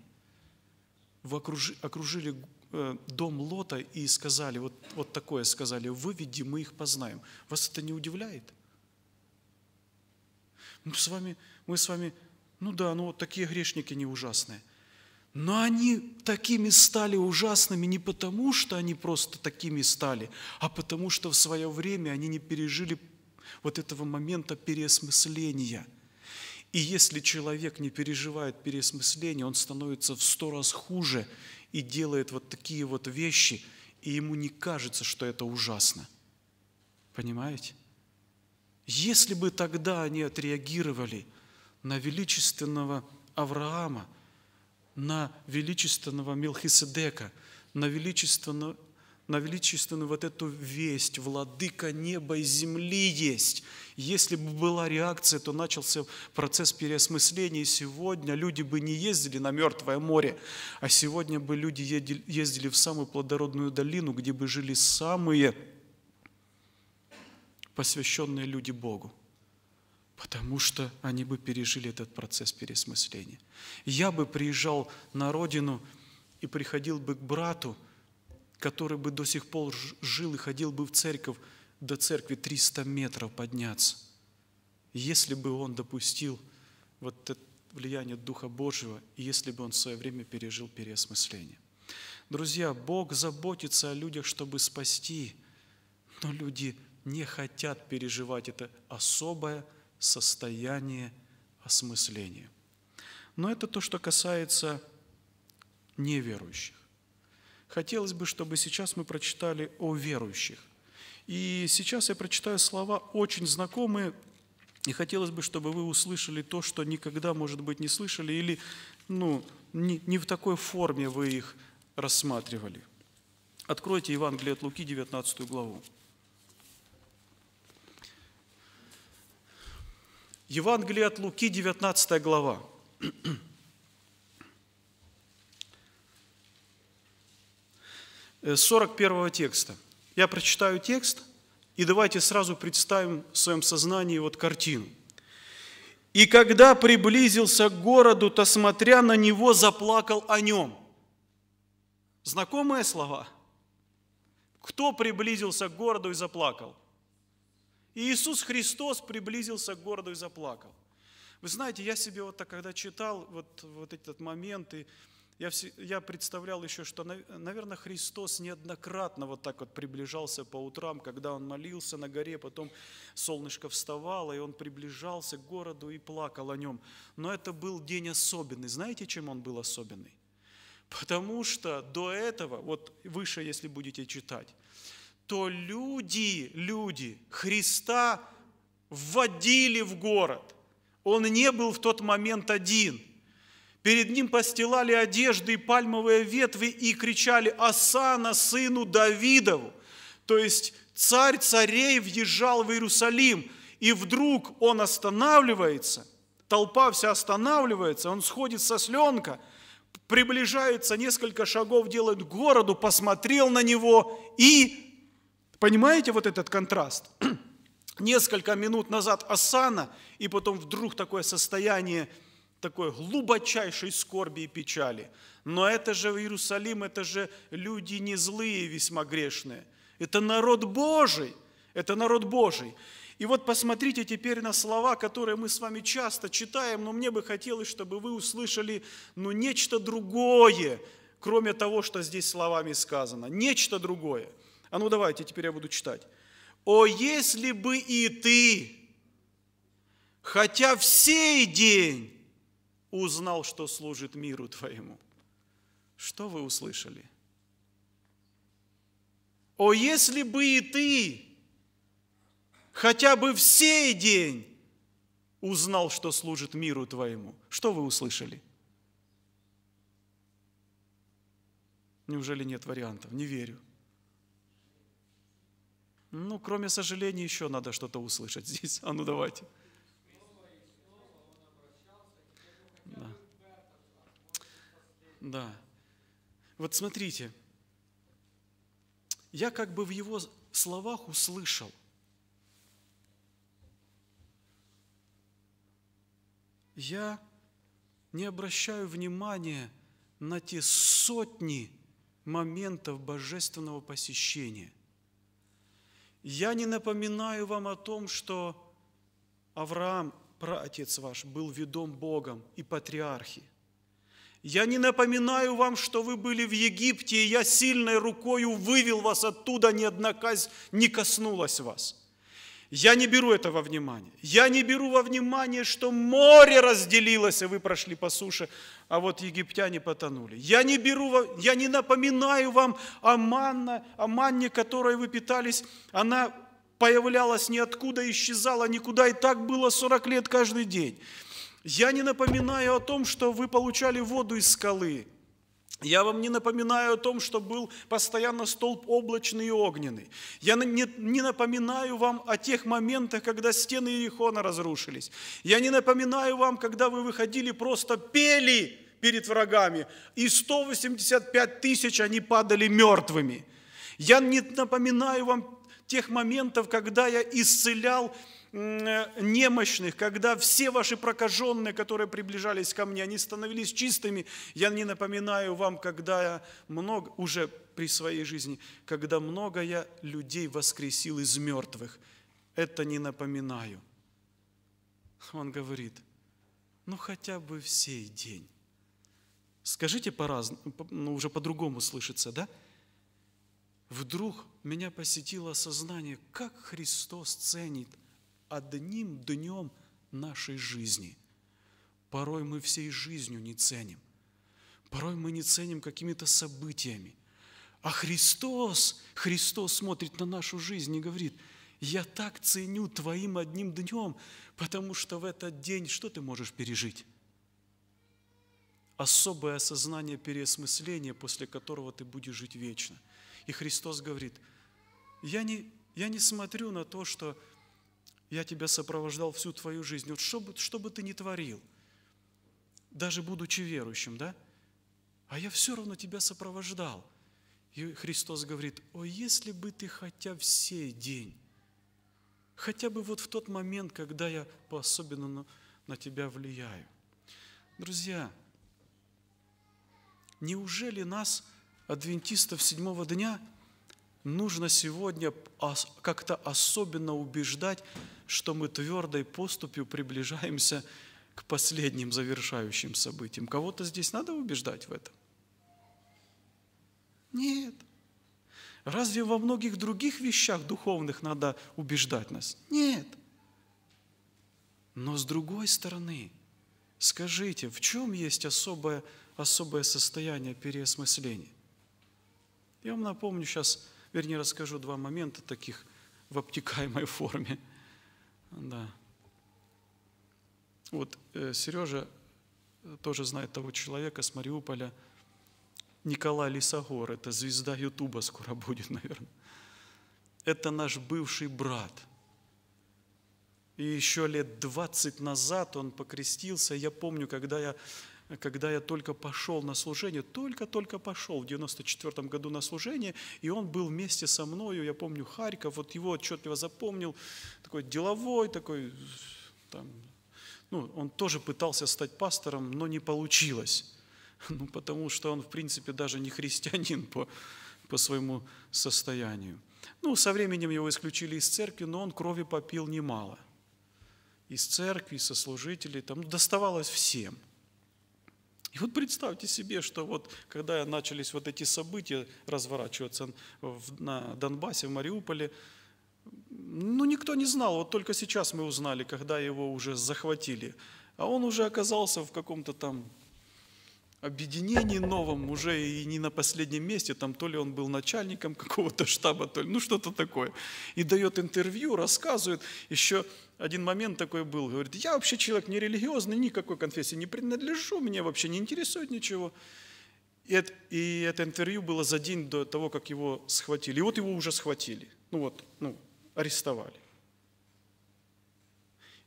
Speaker 1: окружили Э, дом Лота и сказали, вот, вот такое сказали, выведи, мы их познаем. Вас это не удивляет? Мы с вами, мы с вами ну да, ну вот такие грешники не ужасные. Но они такими стали ужасными не потому, что они просто такими стали, а потому что в свое время они не пережили вот этого момента переосмысления – и если человек не переживает переосмысление, он становится в сто раз хуже и делает вот такие вот вещи, и ему не кажется, что это ужасно. Понимаете? Если бы тогда они отреагировали на величественного Авраама, на величественного Мелхиседека, на величественного на величественную вот эту весть, владыка неба и земли есть. Если бы была реакция, то начался процесс переосмысления, сегодня люди бы не ездили на Мертвое море, а сегодня бы люди ездили в самую плодородную долину, где бы жили самые посвященные люди Богу потому что они бы пережили этот процесс переосмысления. Я бы приезжал на родину и приходил бы к брату, который бы до сих пор жил и ходил бы в церковь, до церкви 300 метров подняться. Если бы он допустил вот это влияние Духа Божьего, и если бы он в свое время пережил переосмысление. Друзья, Бог заботится о людях, чтобы спасти, но люди не хотят переживать это особое состояние осмысления. Но это то, что касается неверующих. Хотелось бы, чтобы сейчас мы прочитали о верующих. И сейчас я прочитаю слова, очень знакомые, и хотелось бы, чтобы вы услышали то, что никогда, может быть, не слышали, или ну, не, не в такой форме вы их рассматривали. Откройте Евангелие от Луки, 19 главу. Евангелие от Луки, 19 глава. Э, сорок первого текста. Я прочитаю текст, и давайте сразу представим в своем сознании вот картину. «И когда приблизился к городу, то, смотря на него, заплакал о нем». Знакомые слова? Кто приблизился к городу и заплакал? И Иисус Христос приблизился к городу и заплакал. Вы знаете, я себе вот так, когда читал вот, вот этот момент, и я, все, я представлял еще, что, наверное, Христос неоднократно вот так вот приближался по утрам, когда он молился на горе, потом солнышко вставало, и он приближался к городу и плакал о нем. Но это был день особенный. Знаете, чем он был особенный? Потому что до этого, вот выше, если будете читать, то люди, люди Христа вводили в город. Он не был в тот момент один – Перед ним постилали одежды и пальмовые ветви и кричали «Асана, сыну Давидову!» То есть царь царей въезжал в Иерусалим, и вдруг он останавливается, толпа вся останавливается, он сходит со сленка, приближается несколько шагов, делает к городу, посмотрел на него и... Понимаете вот этот контраст? Несколько минут назад Асана, и потом вдруг такое состояние – такой глубочайшей скорби и печали. Но это же Иерусалим, это же люди не злые, весьма грешные. Это народ Божий, это народ Божий. И вот посмотрите теперь на слова, которые мы с вами часто читаем, но мне бы хотелось, чтобы вы услышали ну, нечто другое, кроме того, что здесь словами сказано. Нечто другое. А ну давайте, теперь я буду читать. «О, если бы и ты, хотя в сей день узнал, что служит миру твоему. Что вы услышали? О, если бы и ты хотя бы в сей день узнал, что служит миру твоему. Что вы услышали? Неужели нет вариантов? Не верю. Ну, кроме сожаления, еще надо что-то услышать здесь. А ну давайте. Да. Вот смотрите, я как бы в его словах услышал. Я не обращаю внимания на те сотни моментов божественного посещения. Я не напоминаю вам о том, что Авраам, праотец ваш, был ведом Богом и патриархи – я не напоминаю вам, что вы были в Египте, и я сильной рукою вывел вас оттуда, ни одна казнь не коснулась вас. Я не беру это во внимание. Я не беру во внимание, что море разделилось, и вы прошли по суше, а вот египтяне потонули. Я не, беру, я не напоминаю вам о, манна, о манне, которой вы питались. Она появлялась ниоткуда, исчезала никуда, и так было 40 лет каждый день. Я не напоминаю о том, что вы получали воду из скалы. Я вам не напоминаю о том, что был постоянно столб облачный и огненный. Я не, не напоминаю вам о тех моментах, когда стены Иерихона разрушились. Я не напоминаю вам, когда вы выходили, просто пели перед врагами, и 185 тысяч они падали мертвыми. Я не напоминаю вам тех моментов, когда я исцелял Э, немощных, когда все ваши прокаженные, которые приближались ко мне, они становились чистыми. Я не напоминаю вам, когда я много, уже при своей жизни, когда много я людей воскресил из мертвых. Это не напоминаю. Он говорит, ну хотя бы в сей день. Скажите по-разному, ну, уже по-другому слышится, да? Вдруг меня посетило осознание, как Христос ценит – одним днем нашей жизни. Порой мы всей жизнью не ценим. Порой мы не ценим какими-то событиями. А Христос, Христос смотрит на нашу жизнь и говорит, я так ценю твоим одним днем, потому что в этот день что ты можешь пережить? Особое осознание переосмысления, после которого ты будешь жить вечно. И Христос говорит, я не, я не смотрю на то, что я тебя сопровождал всю твою жизнь. Вот что бы, что бы ты ни творил, даже будучи верующим, да? А я все равно тебя сопровождал. И Христос говорит, о, если бы ты хотя в сей день, хотя бы вот в тот момент, когда я по-особенному на тебя влияю. Друзья, неужели нас, адвентистов седьмого дня, нужно сегодня как-то особенно убеждать, что мы твердой поступью приближаемся к последним завершающим событиям. Кого-то здесь надо убеждать в этом? Нет. Разве во многих других вещах духовных надо убеждать нас? Нет. Но с другой стороны, скажите, в чем есть особое, особое состояние переосмысления? Я вам напомню сейчас Вернее, расскажу два момента таких в обтекаемой форме. Да. Вот э, Сережа э, тоже знает того человека с Мариуполя, Николай Лисогор, это звезда Ютуба скоро будет, наверное. Это наш бывший брат. И еще лет 20 назад он покрестился. Я помню, когда я когда я только пошел на служение, только-только пошел в 94 году на служение, и он был вместе со мною, я помню, Харьков, вот его отчетливо запомнил, такой деловой, такой, там, ну, он тоже пытался стать пастором, но не получилось, ну, потому что он, в принципе, даже не христианин по, по своему состоянию. Ну, со временем его исключили из церкви, но он крови попил немало. Из церкви, со служителей, там доставалось всем – и вот представьте себе, что вот когда начались вот эти события разворачиваться в, на Донбассе, в Мариуполе, ну никто не знал, вот только сейчас мы узнали, когда его уже захватили. А он уже оказался в каком-то там объединении новом, уже и не на последнем месте, там то ли он был начальником какого-то штаба, то ли, ну что-то такое. И дает интервью, рассказывает. Еще один момент такой был, говорит, я вообще человек не религиозный, никакой конфессии не принадлежу, меня вообще не интересует ничего. И это, и это интервью было за день до того, как его схватили. И вот его уже схватили, ну вот, ну, арестовали.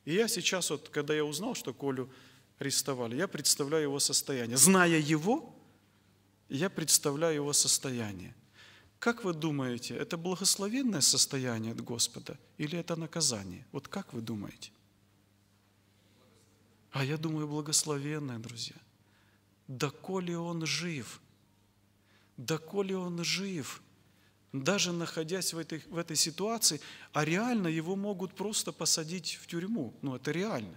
Speaker 1: И я сейчас, вот, когда я узнал, что Колю арестовали. Я представляю его состояние. Зная его, я представляю его состояние. Как вы думаете, это благословенное состояние от Господа или это наказание? Вот как вы думаете? А я думаю, благословенное, друзья. Доколе он жив, доколе он жив, даже находясь в этой, в этой ситуации, а реально его могут просто посадить в тюрьму. Ну, это реально.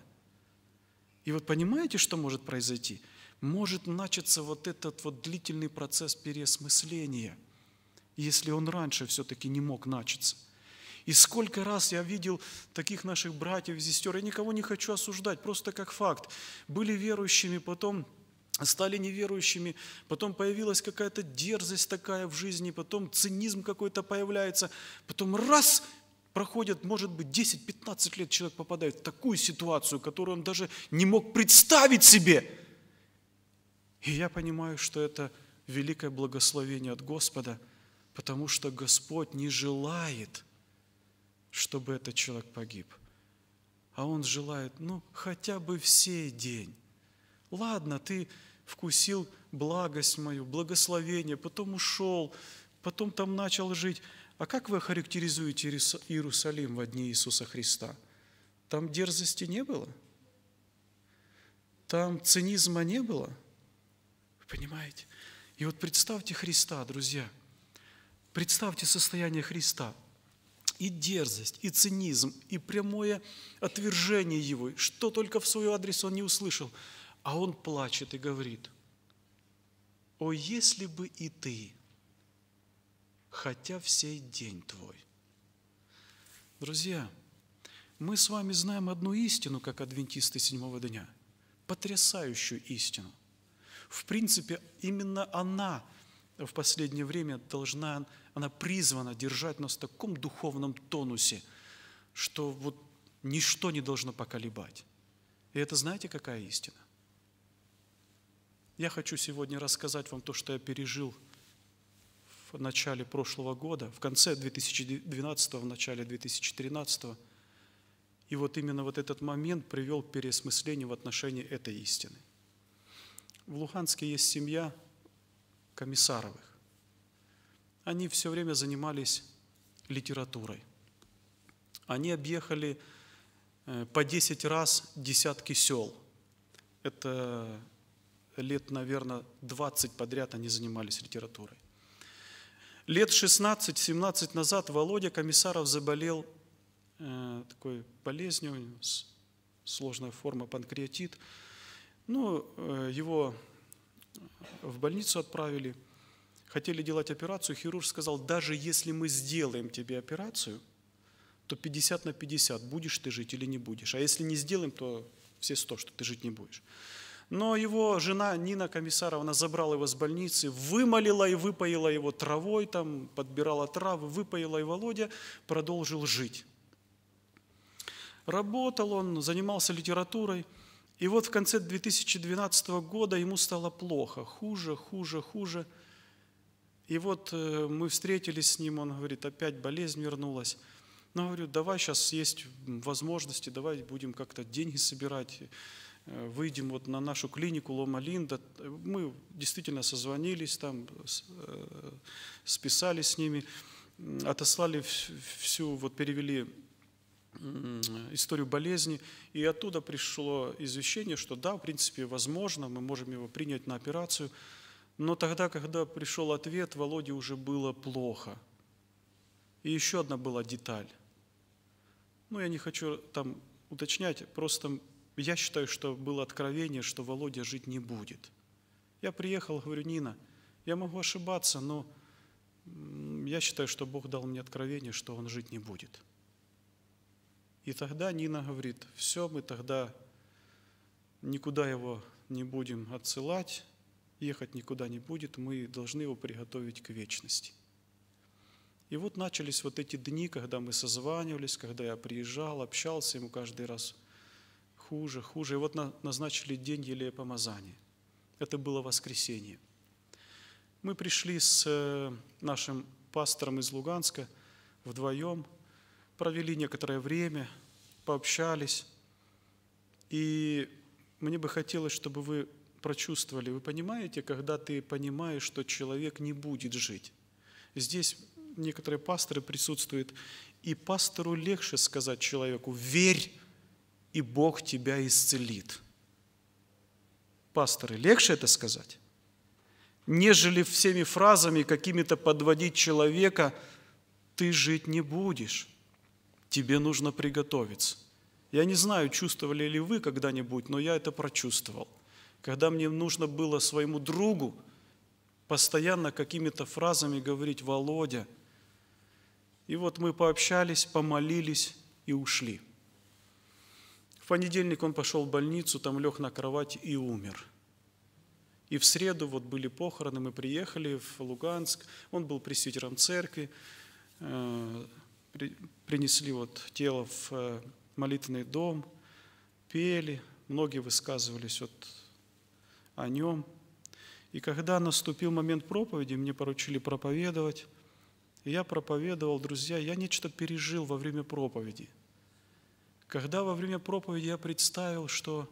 Speaker 1: И вот понимаете, что может произойти? Может начаться вот этот вот длительный процесс переосмысления, если он раньше все-таки не мог начаться. И сколько раз я видел таких наших братьев и сестер, я никого не хочу осуждать, просто как факт. Были верующими, потом стали неверующими, потом появилась какая-то дерзость такая в жизни, потом цинизм какой-то появляется, потом раз проходят, может быть, 10-15 лет человек попадает в такую ситуацию, которую он даже не мог представить себе. И я понимаю, что это великое благословение от Господа, потому что Господь не желает, чтобы этот человек погиб. А Он желает, ну, хотя бы все день. Ладно, ты вкусил благость мою, благословение, потом ушел, потом там начал жить. А как вы характеризуете Иерусалим в дни Иисуса Христа? Там дерзости не было? Там цинизма не было? Вы понимаете? И вот представьте Христа, друзья. Представьте состояние Христа. И дерзость, и цинизм, и прямое отвержение Его. Что только в свой адрес он не услышал. А он плачет и говорит, «О, если бы и ты!» хотя в день твой. Друзья, мы с вами знаем одну истину, как адвентисты седьмого дня, потрясающую истину. В принципе, именно она в последнее время должна, она призвана держать нас в таком духовном тонусе, что вот ничто не должно поколебать. И это знаете, какая истина? Я хочу сегодня рассказать вам то, что я пережил в начале прошлого года, в конце 2012, в начале 2013. И вот именно вот этот момент привел к переосмыслению в отношении этой истины. В Луганске есть семья Комиссаровых. Они все время занимались литературой. Они объехали э, по 10 раз десятки сел. Это лет, наверное, 20 подряд они занимались литературой. Лет 16-17 назад Володя Комиссаров заболел э, такой болезнью, сложная форма панкреатит. Ну, э, его э, в больницу отправили, хотели делать операцию. Хирург сказал, даже если мы сделаем тебе операцию, то 50 на 50, будешь ты жить или не будешь. А если не сделаем, то все 100, что ты жить не будешь. Но его жена Нина Комиссаровна забрала его с больницы, вымолила и выпоила его травой, там подбирала травы, выпоила, и Володя продолжил жить. Работал он, занимался литературой. И вот в конце 2012 года ему стало плохо, хуже, хуже, хуже. И вот э, мы встретились с ним, он говорит, опять болезнь вернулась. Но ну, говорю, давай сейчас есть возможности, давай будем как-то деньги собирать. Э, выйдем вот на нашу клинику Лома Линда. Мы действительно созвонились там, э, списались с ними, отослали всю, вот перевели историю болезни, и оттуда пришло извещение, что да, в принципе, возможно, мы можем его принять на операцию, но тогда, когда пришел ответ, Володе уже было плохо. И еще одна была деталь. Ну, я не хочу там уточнять, просто я считаю, что было откровение, что Володя жить не будет. Я приехал, говорю, Нина, я могу ошибаться, но я считаю, что Бог дал мне откровение, что он жить не будет. И тогда Нина говорит, все, мы тогда никуда его не будем отсылать, ехать никуда не будет, мы должны его приготовить к вечности. И вот начались вот эти дни, когда мы созванивались, когда я приезжал, общался, ему каждый раз хуже, хуже. И вот назначили день еле помазания. Это было воскресенье. Мы пришли с э, нашим пастором из Луганска вдвоем, провели некоторое время, пообщались. И мне бы хотелось, чтобы вы прочувствовали. Вы понимаете, когда ты понимаешь, что человек не будет жить? Здесь некоторые пасторы присутствуют, и пастору легче сказать человеку «верь», и Бог тебя исцелит. Пасторы, легче это сказать, нежели всеми фразами какими-то подводить человека, ты жить не будешь, тебе нужно приготовиться. Я не знаю, чувствовали ли вы когда-нибудь, но я это прочувствовал. Когда мне нужно было своему другу постоянно какими-то фразами говорить «Володя», и вот мы пообщались, помолились и ушли – в понедельник он пошел в больницу, там лег на кровать и умер. И в среду вот были похороны, мы приехали в Луганск, он был пресвитером церкви, э, принесли вот тело в э, молитвенный дом, пели, многие высказывались вот о нем. И когда наступил момент проповеди, мне поручили проповедовать, и я проповедовал, друзья, я нечто пережил во время проповеди – когда во время проповеди я представил, что,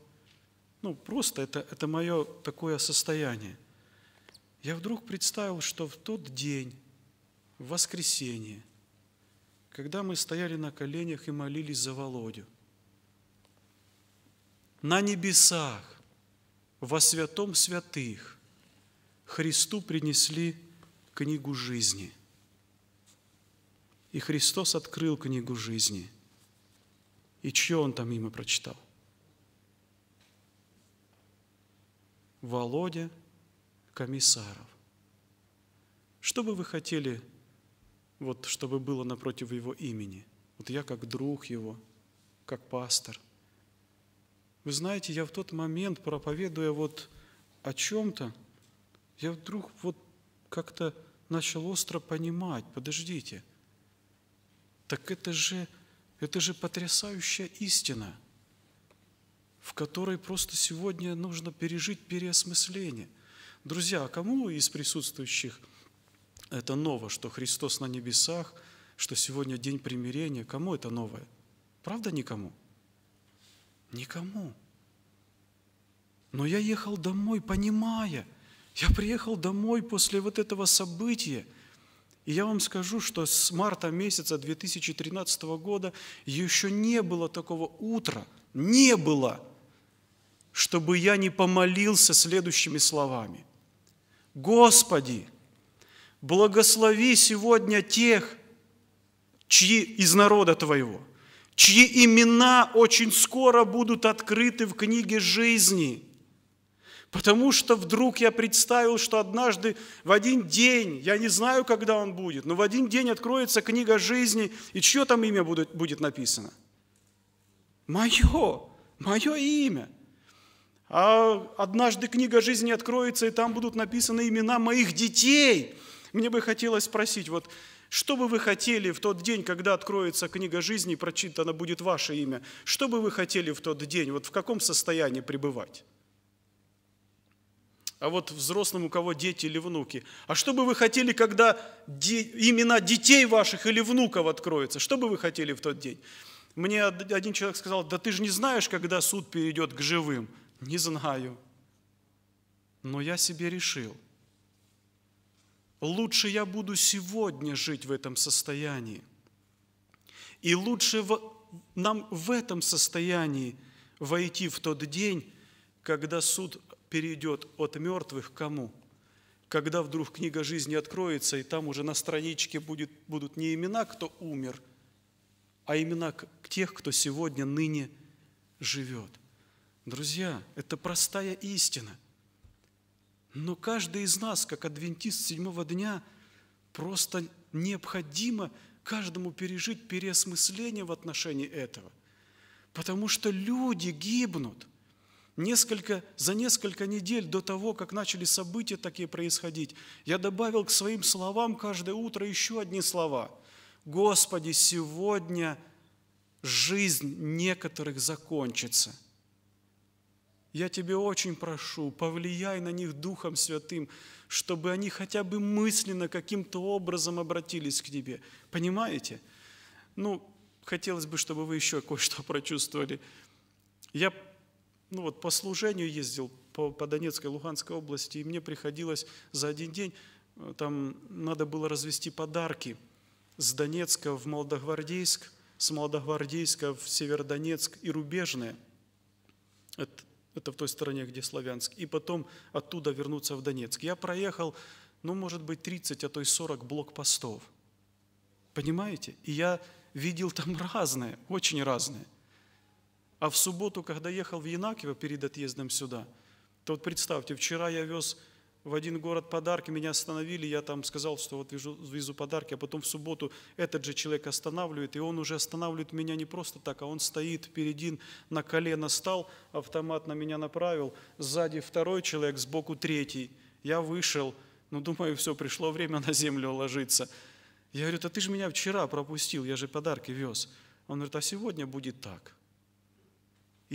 Speaker 1: ну, просто это, это мое такое состояние, я вдруг представил, что в тот день, в воскресенье, когда мы стояли на коленях и молились за Володю, на небесах, во святом святых, Христу принесли книгу жизни. И Христос открыл книгу жизни – и чье он там имя прочитал? Володя Комиссаров. Что бы вы хотели, вот, чтобы было напротив его имени? Вот я как друг его, как пастор. Вы знаете, я в тот момент, проповедуя вот о чем-то, я вдруг вот как-то начал остро понимать, подождите, так это же это же потрясающая истина, в которой просто сегодня нужно пережить переосмысление. Друзья, а кому из присутствующих это ново, что Христос на небесах, что сегодня день примирения? Кому это новое? Правда никому? Никому. Но я ехал домой, понимая, я приехал домой после вот этого события, и я вам скажу, что с марта месяца 2013 года еще не было такого утра, не было, чтобы я не помолился следующими словами. Господи, благослови сегодня тех, чьи из народа Твоего, чьи имена очень скоро будут открыты в книге жизни – Потому что вдруг я представил, что однажды в один день, я не знаю, когда он будет, но в один день откроется книга жизни, и чье там имя будет, будет написано? Мое, мое имя. А однажды книга жизни откроется, и там будут написаны имена моих детей. Мне бы хотелось спросить, вот что бы вы хотели в тот день, когда откроется книга жизни, и прочитано будет ваше имя, что бы вы хотели в тот день, вот в каком состоянии пребывать? а вот взрослым, у кого дети или внуки. А что бы вы хотели, когда де, имена детей ваших или внуков откроются? Что бы вы хотели в тот день? Мне один человек сказал, да ты же не знаешь, когда суд перейдет к живым. Не знаю. Но я себе решил. Лучше я буду сегодня жить в этом состоянии. И лучше нам в этом состоянии войти в тот день, когда суд перейдет от мертвых к кому? Когда вдруг книга жизни откроется, и там уже на страничке будет, будут не имена, кто умер, а имена тех, кто сегодня, ныне живет. Друзья, это простая истина. Но каждый из нас, как адвентист седьмого дня, просто необходимо каждому пережить переосмысление в отношении этого. Потому что люди гибнут – Несколько, за несколько недель до того, как начали события такие происходить, я добавил к своим словам каждое утро еще одни слова. «Господи, сегодня жизнь некоторых закончится». Я Тебе очень прошу, повлияй на них Духом Святым, чтобы они хотя бы мысленно каким-то образом обратились к Тебе. Понимаете? Ну, хотелось бы, чтобы вы еще кое-что прочувствовали. Я ну вот по служению ездил по, по Донецкой, Луганской области, и мне приходилось за один день, э, там надо было развести подарки с Донецка в Молодогвардейск, с Молодогвардейска в Северодонецк и Рубежное. Это, это в той стороне, где Славянск. И потом оттуда вернуться в Донецк. Я проехал, ну, может быть, 30, а то и 40 блокпостов. Понимаете? И я видел там разное, очень разное. А в субботу, когда ехал в Янакиво перед отъездом сюда, то вот представьте, вчера я вез в один город подарки, меня остановили, я там сказал, что вот везу, везу подарки, а потом в субботу этот же человек останавливает, и он уже останавливает меня не просто так, а он стоит впереди, на колено стал, автомат на меня направил, сзади второй человек, сбоку третий. Я вышел, ну думаю, все, пришло время на землю ложиться. Я говорю, а ты же меня вчера пропустил, я же подарки вез. Он говорит, а сегодня будет так.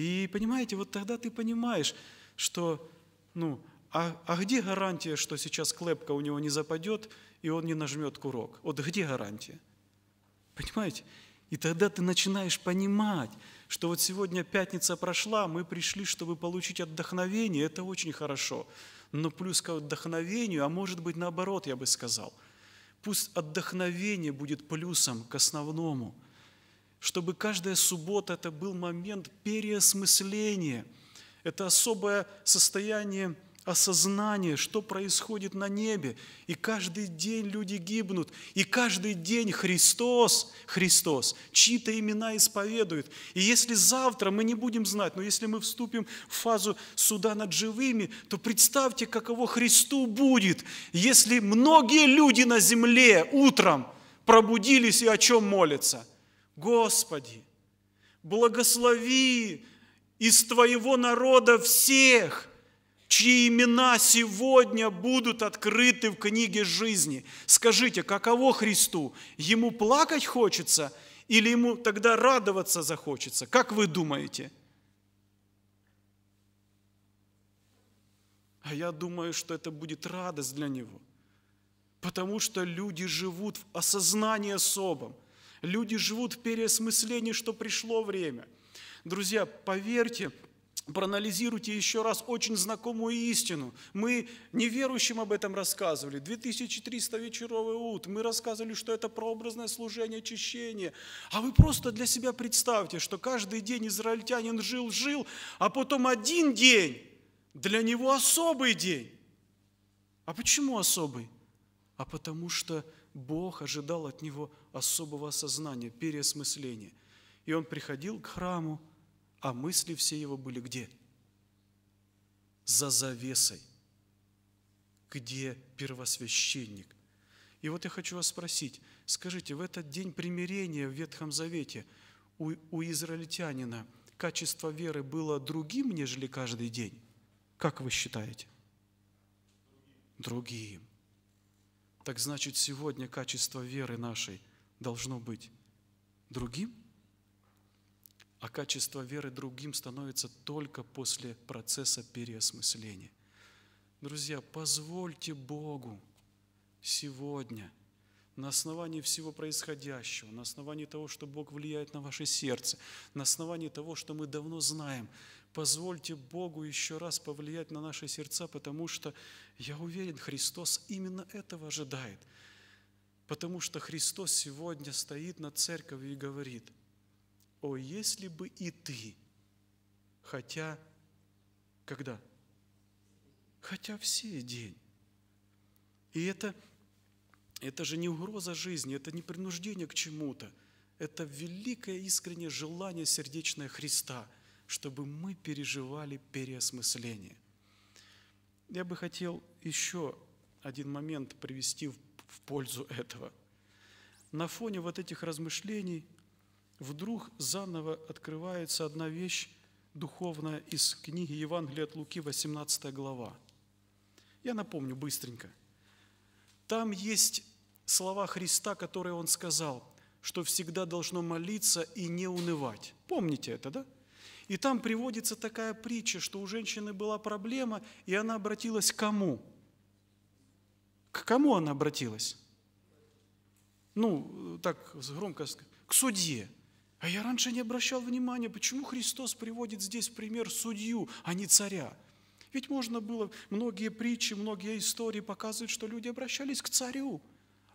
Speaker 1: И понимаете, вот тогда ты понимаешь, что, ну, а, а где гарантия, что сейчас клепка у него не западет, и он не нажмет курок? Вот где гарантия? Понимаете? И тогда ты начинаешь понимать, что вот сегодня пятница прошла, мы пришли, чтобы получить отдохновение, это очень хорошо. Но плюс к отдохновению, а может быть наоборот, я бы сказал, пусть отдохновение будет плюсом к основному – чтобы каждая суббота это был момент переосмысления. Это особое состояние осознание, что происходит на небе. И каждый день люди гибнут, и каждый день Христос, Христос, чьи-то имена исповедует. И если завтра мы не будем знать, но если мы вступим в фазу суда над живыми, то представьте, каково Христу будет, если многие люди на земле утром пробудились и о чем молятся – Господи, благослови из Твоего народа всех, чьи имена сегодня будут открыты в книге жизни. Скажите, каково Христу? Ему плакать хочется или ему тогда радоваться захочется? Как вы думаете? А я думаю, что это будет радость для него, потому что люди живут в осознании особом – Люди живут в переосмыслении, что пришло время. Друзья, поверьте, проанализируйте еще раз очень знакомую истину. Мы неверующим об этом рассказывали. 2300 вечеровый ут. Мы рассказывали, что это прообразное служение, очищение. А вы просто для себя представьте, что каждый день израильтянин жил-жил, а потом один день для него особый день. А почему особый? А потому что Бог ожидал от него особого осознания, переосмысления. И он приходил к храму, а мысли все его были где? За завесой, где первосвященник. И вот я хочу вас спросить, скажите, в этот день примирения в Ветхом Завете у, у израильтянина качество веры было другим, нежели каждый день? Как вы считаете? Другим так значит сегодня качество веры нашей должно быть другим, а качество веры другим становится только после процесса переосмысления. Друзья, позвольте Богу сегодня – на основании всего происходящего, на основании того, что Бог влияет на ваше сердце, на основании того, что мы давно знаем, Позвольте Богу еще раз повлиять на наши сердца, потому что, я уверен, Христос именно этого ожидает. Потому что Христос сегодня стоит над церковью и говорит, «О, если бы и ты, хотя когда? Хотя все день». И это, это же не угроза жизни, это не принуждение к чему-то, это великое искреннее желание сердечное Христа – чтобы мы переживали переосмысление. Я бы хотел еще один момент привести в пользу этого. На фоне вот этих размышлений вдруг заново открывается одна вещь духовная из книги Евангелия от Луки, 18 глава. Я напомню быстренько. Там есть слова Христа, которые Он сказал, что всегда должно молиться и не унывать. Помните это, да? И там приводится такая притча, что у женщины была проблема, и она обратилась к кому? К кому она обратилась? Ну, так громко сказать, к судье. А я раньше не обращал внимания, почему Христос приводит здесь пример судью, а не царя. Ведь можно было, многие притчи, многие истории показывают, что люди обращались к царю.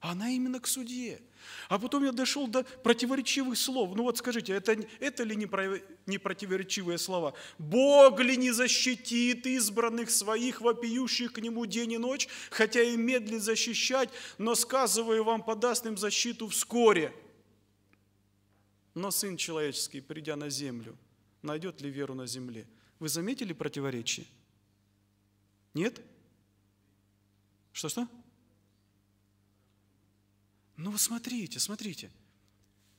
Speaker 1: Она именно к судье. А потом я дошел до противоречивых слов. Ну вот скажите, это, это ли не, про, не противоречивые слова? Бог ли не защитит избранных своих, вопиющих к нему день и ночь, хотя и медлит защищать, но, сказываю вам, подаст им защиту вскоре. Но Сын Человеческий, придя на землю, найдет ли веру на земле? Вы заметили противоречие? Нет? Что-что? Ну вот смотрите, смотрите.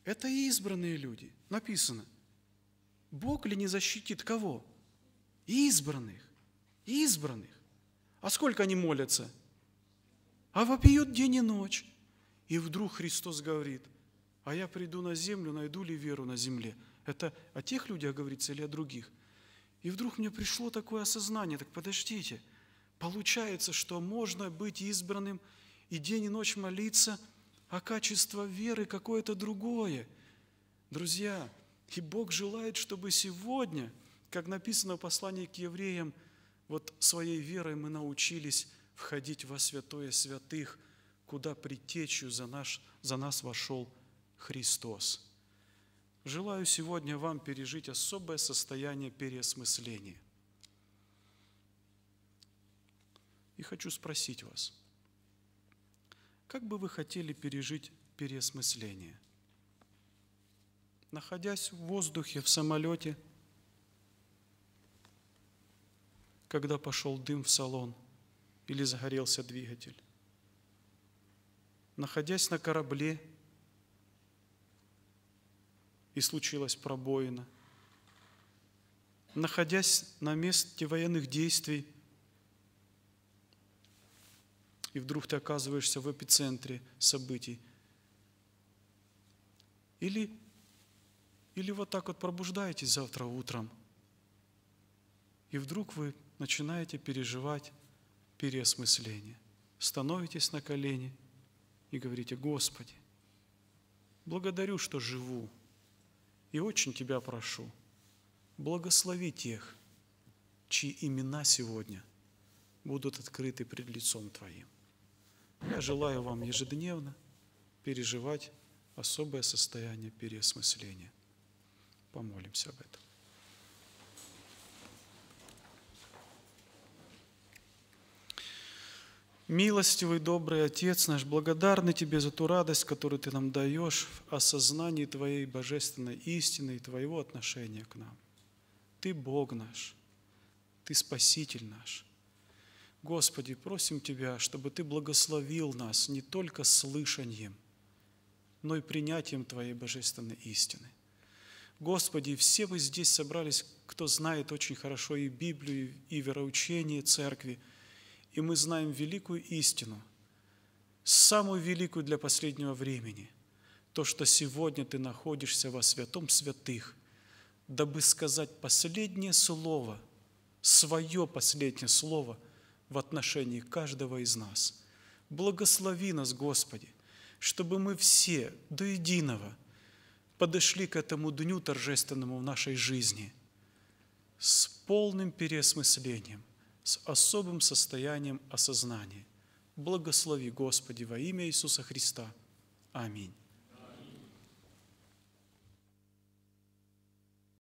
Speaker 1: Это избранные люди. Написано. Бог ли не защитит кого? Избранных. Избранных. А сколько они молятся? А вопиют день и ночь. И вдруг Христос говорит, а я приду на землю, найду ли веру на земле? Это о тех людях говорится или о других? И вдруг мне пришло такое осознание, так подождите, получается, что можно быть избранным и день и ночь молиться – а качество веры какое-то другое. Друзья, и Бог желает, чтобы сегодня, как написано в послании к евреям, вот своей верой мы научились входить во святое святых, куда притечью за, наш, за нас вошел Христос. Желаю сегодня вам пережить особое состояние переосмысления. И хочу спросить вас – как бы вы хотели пережить переосмысление? Находясь в воздухе, в самолете, когда пошел дым в салон или загорелся двигатель, находясь на корабле и случилась пробоина, находясь на месте военных действий и вдруг ты оказываешься в эпицентре событий. Или, или вот так вот пробуждаетесь завтра утром, и вдруг вы начинаете переживать переосмысление. Становитесь на колени и говорите, Господи, благодарю, что живу, и очень Тебя прошу, благослови тех, чьи имена сегодня будут открыты пред лицом Твоим. Я желаю вам ежедневно переживать особое состояние переосмысления. Помолимся об этом. Милостивый, добрый Отец наш, благодарны Тебе за ту радость, которую Ты нам даешь в осознании Твоей божественной истины и Твоего отношения к нам. Ты Бог наш, Ты Спаситель наш – Господи, просим Тебя, чтобы Ты благословил нас не только слышанием, но и принятием Твоей божественной истины. Господи, все мы здесь собрались, кто знает очень хорошо и Библию, и вероучение церкви, и мы знаем великую истину, самую великую для последнего времени, то, что сегодня ты находишься во святом святых, дабы сказать последнее слово, свое последнее слово в отношении каждого из нас. Благослови нас, Господи, чтобы мы все до единого подошли к этому дню торжественному в нашей жизни с полным переосмыслением, с особым состоянием осознания. Благослови, Господи, во имя Иисуса Христа. Аминь.